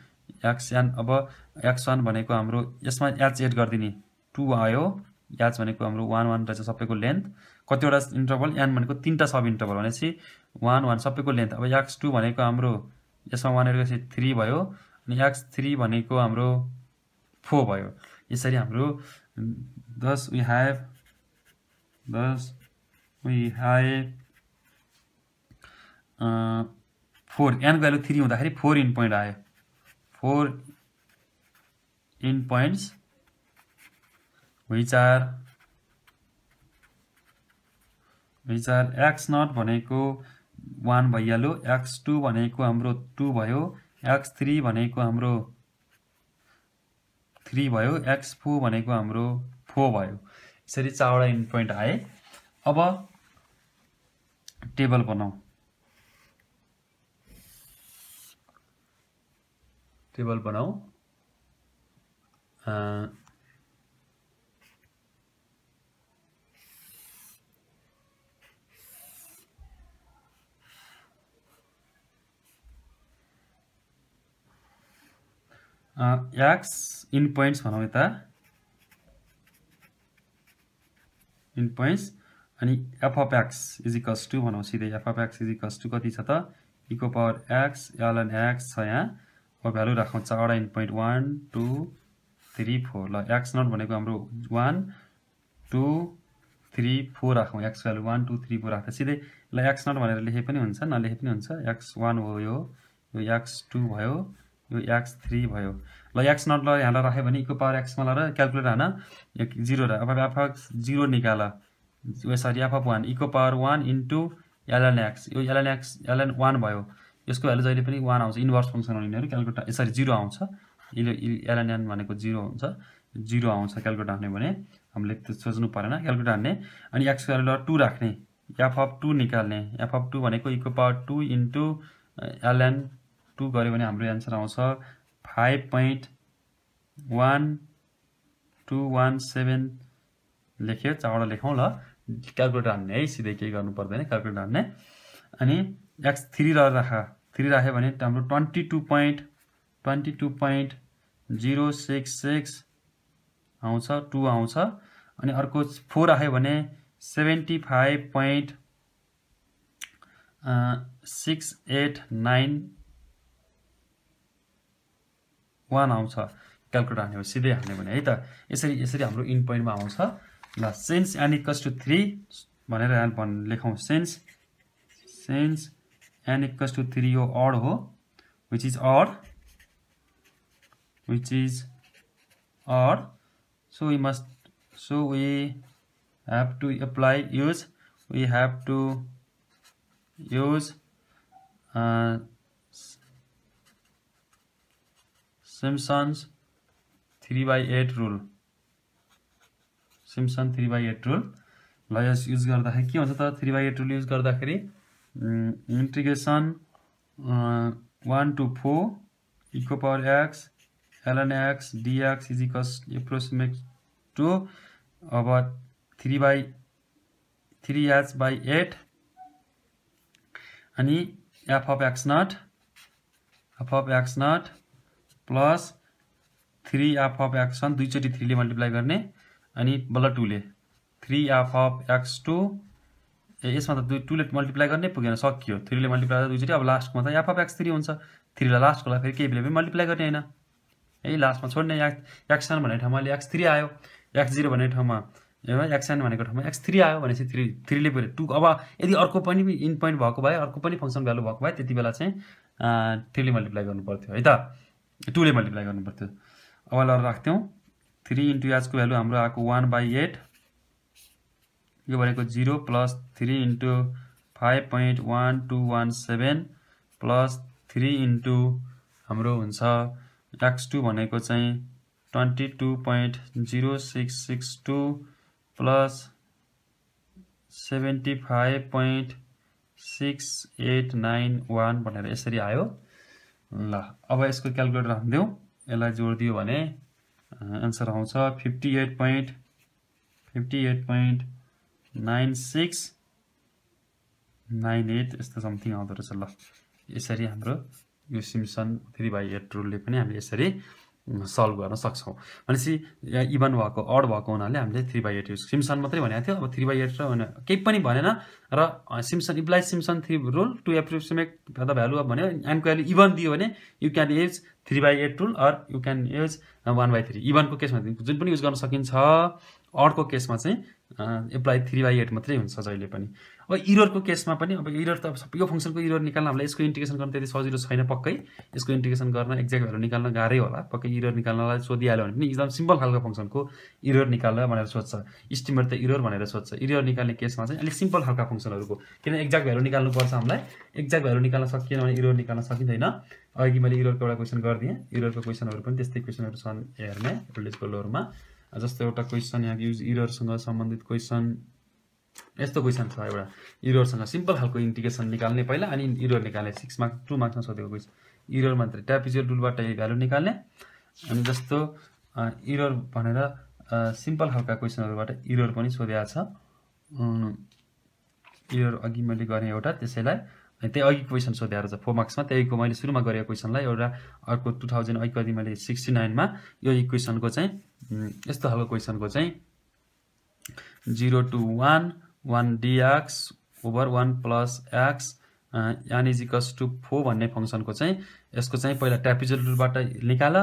एक्स एन अब एक्स वान भनेको हाम्रो यसमा एच एड गरिदिने टु आयो याच भनेको हाम्रो वान वान रहेछ सबैको लेन्थ कतिवटा इन्टरभल एन भनेको तिनवटा सब इन्टरभल भनेपछि वान वान सबैको लेन्थ अब एक्स टू भनेको हाम्रो यसमा वान एड गरेपछि थ्री भयो अनि एक्स थ्री भनेको हाम्रो फोर भयो यसरी हाम्रो thus we have thus we have four एनको भ्यालु थ्री हुँदाखेरि फोर इन पोइन्ट आयो four endpoints which are which are x naught भनेको वान भइहाल्यो एक्स टू भनेको हाम्रो टू भयो एक्स थ्री भनेको हाम्रो थ्री भयो एक्स फोर भनेको हाम्रो फोर भयो यसरी चारवटा इन्ड पोइन्ट आए अब टेबल बनाऊ टेबल बनाओ आ, एक्स इन पोइन्ट्स भनौँ यता इन पोइन्ट्स अनि एफअफ एक्स इजिकल्स टू भनौँ सिधै एफअफ एक्स इजिकल्स टू कती इको power x l n x छ यहाँ को भ्यालु राखौँ चारवटा point one two three four ल एक्स नट भनेको हाम्रो वान टू थ्री फोर राखौँ x value one two three four राख्दा सिधै ल एक्स नट भनेर लेखे पनि हुन्छ नलेखे पनि हुन्छ एक्स वान हो यो यो एक्स टू भयो यो एक्स थ्री भयो ल एक्स नट ल यहाँलाई राख्यो भने इको पावर एक्समा लगेर क्यालकुलेटर हान जिरो र अब एफ जिरो निकाल सरी एफ वान इको power one into ln x यो एलएन एक्स एलएन वान भयो इसको वाल्यू जैसे वन वान आउँछ इन्भर्स फङ्सन हुनेहरू क्यालकुलेट यसरी जिरो आउँछ इले एलानियन जीरो जिरो हुन्छ जिरो आउँछ क्यालकुलेट हान्ने भने हामीले त्यो सोच्नु परेन क्यालकुलेट हान्ने अनि एक्स भ्यालुलाई टू राख्ने एफ अफ टू निकाल्ने एफ अफ टू भनेको इको power two l n two गए हम एंसर आँच five point one two one seven लेख्यो चार लेखौँ ल क्याकुलेटर हाँ हाई सीधे के गर्नु पर्दैन क्यालकुलेटर हान्ने अनि एक्स थ्री राख थ्री राख्यो भने हाम्रो twenty two point twenty two point zero six six आउँछ टू आउँछ अनि अर्को फोर राख्यो भने seventy five point six eight nine one आउँछ क्यालकुलेटर हान्यो भने सिधै हान्यो भने है त यसरी यसरी हाम्रो इन पोइन्टमा आउँछ ल since n equals to three भनेर यहाँ लेखौँ since since n equals to three हो ऑड हो which is odd which is odd so we must so we have to apply use we have to use Simpson's three by eight rule Simpson three by eight rule लज use कर three by eight rule use कर integration one two four इको power x ln x dx is equals approximate to अब three by three h by eight अनि f of x not f of x not plus three f of x one दुईचोटि थ्रीले multiply गर्ने अनि बल्ल टूले three f of x two यसमा त दुई टूले मल्टिप्लाई गर्नै पुगेन सकियो थ्रीले मल्टिप्लाई गर्दा दुईचोटि अब लास्टमा त याफ एक्स थ्री हुन्छ थ्रीलाई लास्टकोलाई फेरि केही बेला पनि मल्टिप्लाई गर्ने होइन है लास्टमा छोड्ने एक्स एक्सन भन्ने ठाउँमा अहिले एक्स थ्री आयो एक्स जिरो भन्ने ठाउँमा एक्सन भनेको ठाउँमा एक्स थ्री आयो भनेपछि थ्री थ्रीले पऱ्यो टू अब यदि अर्को पनि इन पोइन्ट भएको भए अर्को पनि फङ्सन भ्यालु भएको भए त्यति बेला चाहिँ थ्रीले मल्टिप्लाई गर्नु पर्थ्यो है त टूले मल्टिप्लाई गर्नु पर्थ्यो अब ल राख्थ्यौँ थ्री इन्टु एचको भ्यालु हाम्रो आएको वान बाई एट यो भनेको zero plus three into five point one two one seven plus three into हाम्रो हुन्छ एक्स टू भनेको चाहिँ twenty two point zero six six two plus seventy five point six eight nine one भनेर यसरी आयो ल अब यसको क्यालकुलेटर हानिदिउँ यसलाई जोडिदियो भने एन्सर आउँछ fifty eight point fifty eight point nine six nine eight यस्तो समथिङ आउँदो रहेछ ल यसरी हाम्रो यो सिमसन थ्री बाई एट रुलले पनि हामीले यसरी सल्भ गर्न सक्छौँ भनेपछि इभन भएको अड भएको हुनाले हामीले three by eight use Simpson मात्रै भनेको थियो अब थ्री बाई एट र केही पनि भनेन र Simpson implies Simpson three rule to approximate the value of भन्यो एन्क्वायरले इभन दियो भने you can use three by eight rule or you can use one by three इभनको केसमा जुन पनि युज गर्न सकिन्छ अर्को केसमा चाहिँ एप्लाई थ्री बाई एट मात्रै हुन्छ जहिले पनि अब इरोरको केसमा पनि अब इरर त यो फङ्सनको इरर निकाल्न हामीलाई यसको इन्टिग्रेसन गर्न त्यति सजिलो छैन पक्कै यसको इन्टिग्रेसन गर्न एक्ज्याक्ट भ्यालु निकाल्न गाह्रै होला पक्कै इरर निकाल्नलाई सोधिहाल्यो भने पनि एकदम सिम्पल खालको फङ्सनको इरर निकाल्न भनेर सोध्छ इस्टिमेट त इरर भनेर सोध्छ इरर निकाल्ने केसमा चाहिँ अलिक सिम्पल खालका फङ्सनहरूको किन एक्ज्याक्ट भ्यालु निकाल्नुपर्छ हामीलाई एक्ज्याक्ट भ्यालु निकाल्न सकिएन भने इरर निकाल्न सकिँदैन अघि मैले इरोरको एउटा क्वेसन गरिदिएँ इरोरको क्वेसनहरू पनि त्यस्तै क्वेसनहरू छन् हेर्ने एजको लोरमा जस्तो एउटा क्वेसन यहाँ युज इररसँग सम्बन्धित क्वेसन यस्तो क्वेसन छ एउटा इररसँग सिम्पल खालको इन्टिग्रेसन निकाल्ने पहिला अनि इरर निकाल्ने सिक्स मार्क टू मार्क्समा सोधेको क्वेसन इरर मात्रै ट्यापिजियल टुलबाट भ्यालु निकाल्ने अनि जस्तो इरर भनेर सिम्पल खालका क्वेसनहरूबाट इरर पनि सोधेको छ इरर अघि मैले गरेँ एउटा त्यसैलाई त्यही अघि क्वेसन सोधेको रहेछ फोर मार्क्समा त्यहीको मैले सुरुमा गरेको क्वेसनलाई एउटा अर्को टु थाउजन्ड अघि मैले सिक्सटी नाइनमा यो इक्वेसनको चाहिँ यस्तो खालको क्वेसनको चाहिँ zero to one one dx over one plus x n equals to four भन्ने फङ्सनको चाहिँ यसको चाहिँ पहिला ट्यापिजल रुलबाट निकाल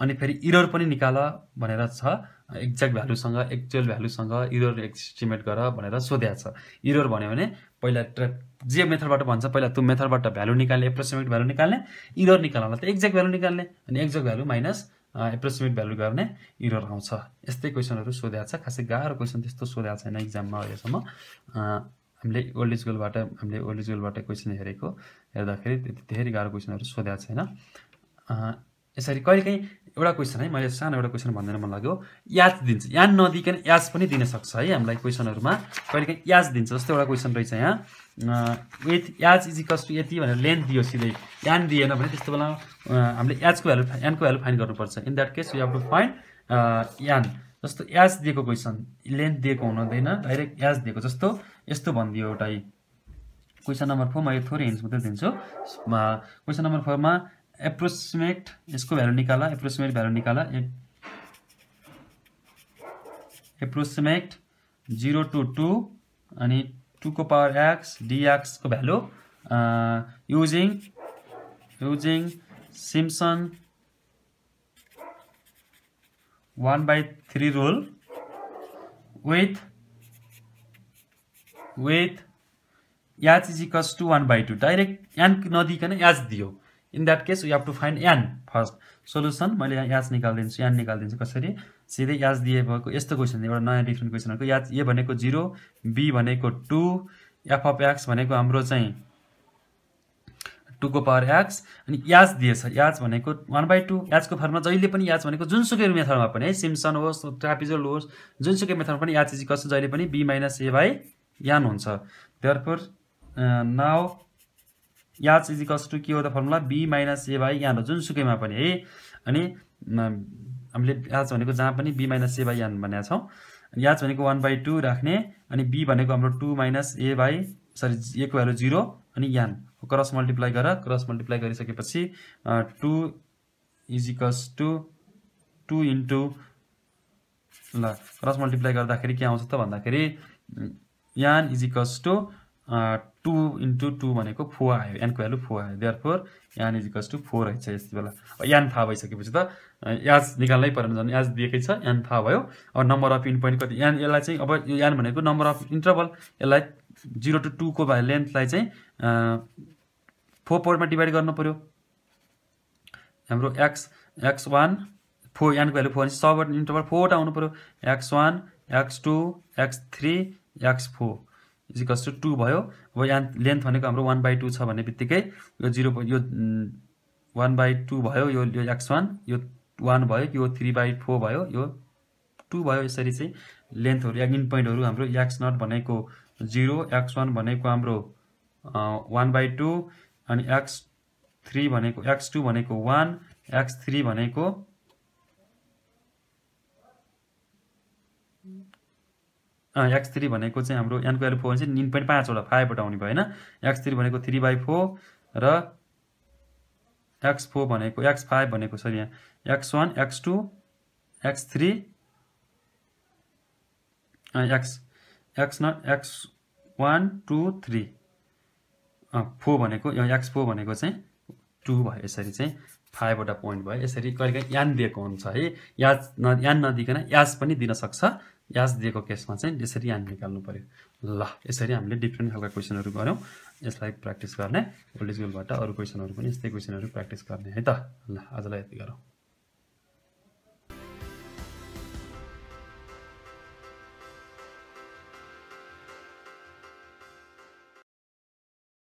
अनि फेरि इरर पनि निकाल भनेर छ एक्ज्याक्ट भ्यालुसँग एक्चुअल भ्यालुसँग इरर एस्टिमेट गर भनेर सोध्याएको छ इरर भन्यो भने पहिला ट्र्याप जे मेथडबाट भन्छ पहिला त्यो मेथडबाट भ्यालु निकाल्ने एप्रोक्सिमेट भ्यालु निकाल्ने इरर निकाल्नलाई त एक्ज्याक्ट भ्यालु निकाल्ने अनि exact value minus approximate value गर्ने इरर आउँछ यस्तै क्वेसनहरू सोधेको छ खासै गाह्रो क्वेसन त्यस्तो सोधेको छैन इक्जाममा अहिलेसम्म हामीले ओल्ड स्कुलबाट हामीले ओल्ड स्कुलबाट क्वेसन हेरेको हेर्दाखेरि त्यति धेरै गाह्रो क्वेसनहरू सोधेको छैन यसरी कहिलेकाहीँ एउटा क्वेसन है मैले सानो एउटा क्वेसन भनिदिन मन लाग्यो याच दिन्छ यान नदिकन याज पनि दिन सक्छ है हामीलाई क्वेसनहरूमा कहिलेकाहीँ याज दिन्छ जस्तो एउटा क्वेसन रहेछ यहाँ विथ याज इज इक्वस टु यति भनेर लेन्थ दियो सिधै यान दिएन भने त्यस्तो बेला हामीले याजको भ्यालु यानको भ्यालु फाइन गर्नुपर्छ in that case you have to find n जस्तो याज दिएको क्वेसन लेन्थ दिएको हुँदैन डाइरेक्ट याज दिएको जस्तो यस्तो भनिदियो एउटा क्वेसन नम्बर फोरमा यो थोरै हिन्स मात्रै दिन्छु क्वेसन नम्बर फोरमा अप्रोक्सीमेट इसको वैल्यू निकाला अप्रोक्सीमेट वैल्यू निकाला अप्रोक्सीमेट जीरो टू टू अनि को पावर एक्स को value using using Simpson one by three rule with with h is equals to one by two direct n नदीकन h दियो in that case you have to find n first solution मैले यहाँ याच निकालिदिन्छु an निकालिदिन्छु कसरी सिधै याच दिए भएको यस्तो क्वेसन एउटा नयाँ डिफ्रेन्ट क्वेसनहरूको याच ए भनेको जिरो बी भनेको टू एफ अफ एक्स भनेको हाम्रो चाहिँ टुको पावर एक्स अनि याच दिएछ याच भनेको वान बाई टू याचको फर्ममा जहिले पनि याच भनेको जुनसुकै मेथडमा पनि है सिम्सन होस् ट्रापिजल होस् जुनसुकै मेथडमा पनि याच इज कस्तो जहिले पनि b minus a by n हुन्छ therefore now h equals to के हो त formula b minus a by यहाँ जुनसुकैमा पनि है अनि हामीले याच भनेको जहाँ पनि बी माइनस ए बाई यहाँ भनेका छौँ याच भनेको वान बाई टू राख्ने अनि बी भनेको हाम्रो two minus a by sorry एको भ्यालु जिरो अनि यान क्रस मल्टिप्लाई गर क्रस मल्टिप्लाई गरिसकेपछि to equals to two into ल क्रस मल्टिप्लाई गर्दाखेरि के आउँछ त भन्दाखेरि n equals to two into two भनेको फोर आयो एनको भ्यालु फोर आयो there four n equals equals to four रहेछ यति बेला यान थाहा भइसकेपछि त याज निकाल्नै परेन झन् याज दिएकै छ एन थाहा भयो अब नम्बर अफ इन पोइन्ट कति यान यसलाई चाहिँ अब यान भनेको नम्बर अफ इन्टरभल यसलाई जिरो टु टूको भए लेन्थलाई चाहिँ फोर पोइन्टमा डिभाइड गर्नु पऱ्यो हाम्रो एक्स एक्स वान फोर एनको भ्यालु फोर सब इन्टरभल फोरवटा आउनु पऱ्यो x one x two x three x four equals to two भयो अब यहाँ लेन्थ भनेको हाम्रो वान बाई टू छ भन्ने बित्तिकै यो जिरो यो वान बाई टू भयो यो यो एक्स वान यो वान भयो यो थ्री बाई फोर भयो यो टू भयो यसरी चाहिँ लेन्थहरू या पोइन्टहरू हाम्रो एक्स नट भनेको जिरो एक्स वान भनेको हाम्रो वान बाई टू अनि एक्स थ्री भनेको एक्स टू भनेको वान एक्स थ्री भनेको एक्स थ्री भनेको चाहिँ हाम्रो एनको एल फोर चाहिँ निन पोइन्ट पाँचवटा फाइभबाट आउने भयो होइन एक्स थ्री भनेको थ्री बाई फोर र एक्स फोर भनेको एक्स फाइभ भनेको सरी यहाँ x one x two x three x x naught x one two three four भनेको एक्स फोर भनेको चाहिँ टू भयो यसरी चाहिँ फाइभवटा पोइन्ट भयो यसरी कहिले कहिले यान दिएको हुन्छ है याज न यान नदिकन याज पनि दिनसक्छ याज दिएको केसमा चाहिँ यसरी यहाँ निकाल्नु पऱ्यो ल यसरी हामीले डिफ्रेन्ट खालका क्वेसनहरू गऱ्यौँ यसलाई प्र्याक्टिस गर्ने ओल्ड स्कुलबाट अरू क्वेसनहरू पनि यस्तै क्वेसनहरू प्र्याक्टिस गर्ने है त ल आजलाई यति गरौँ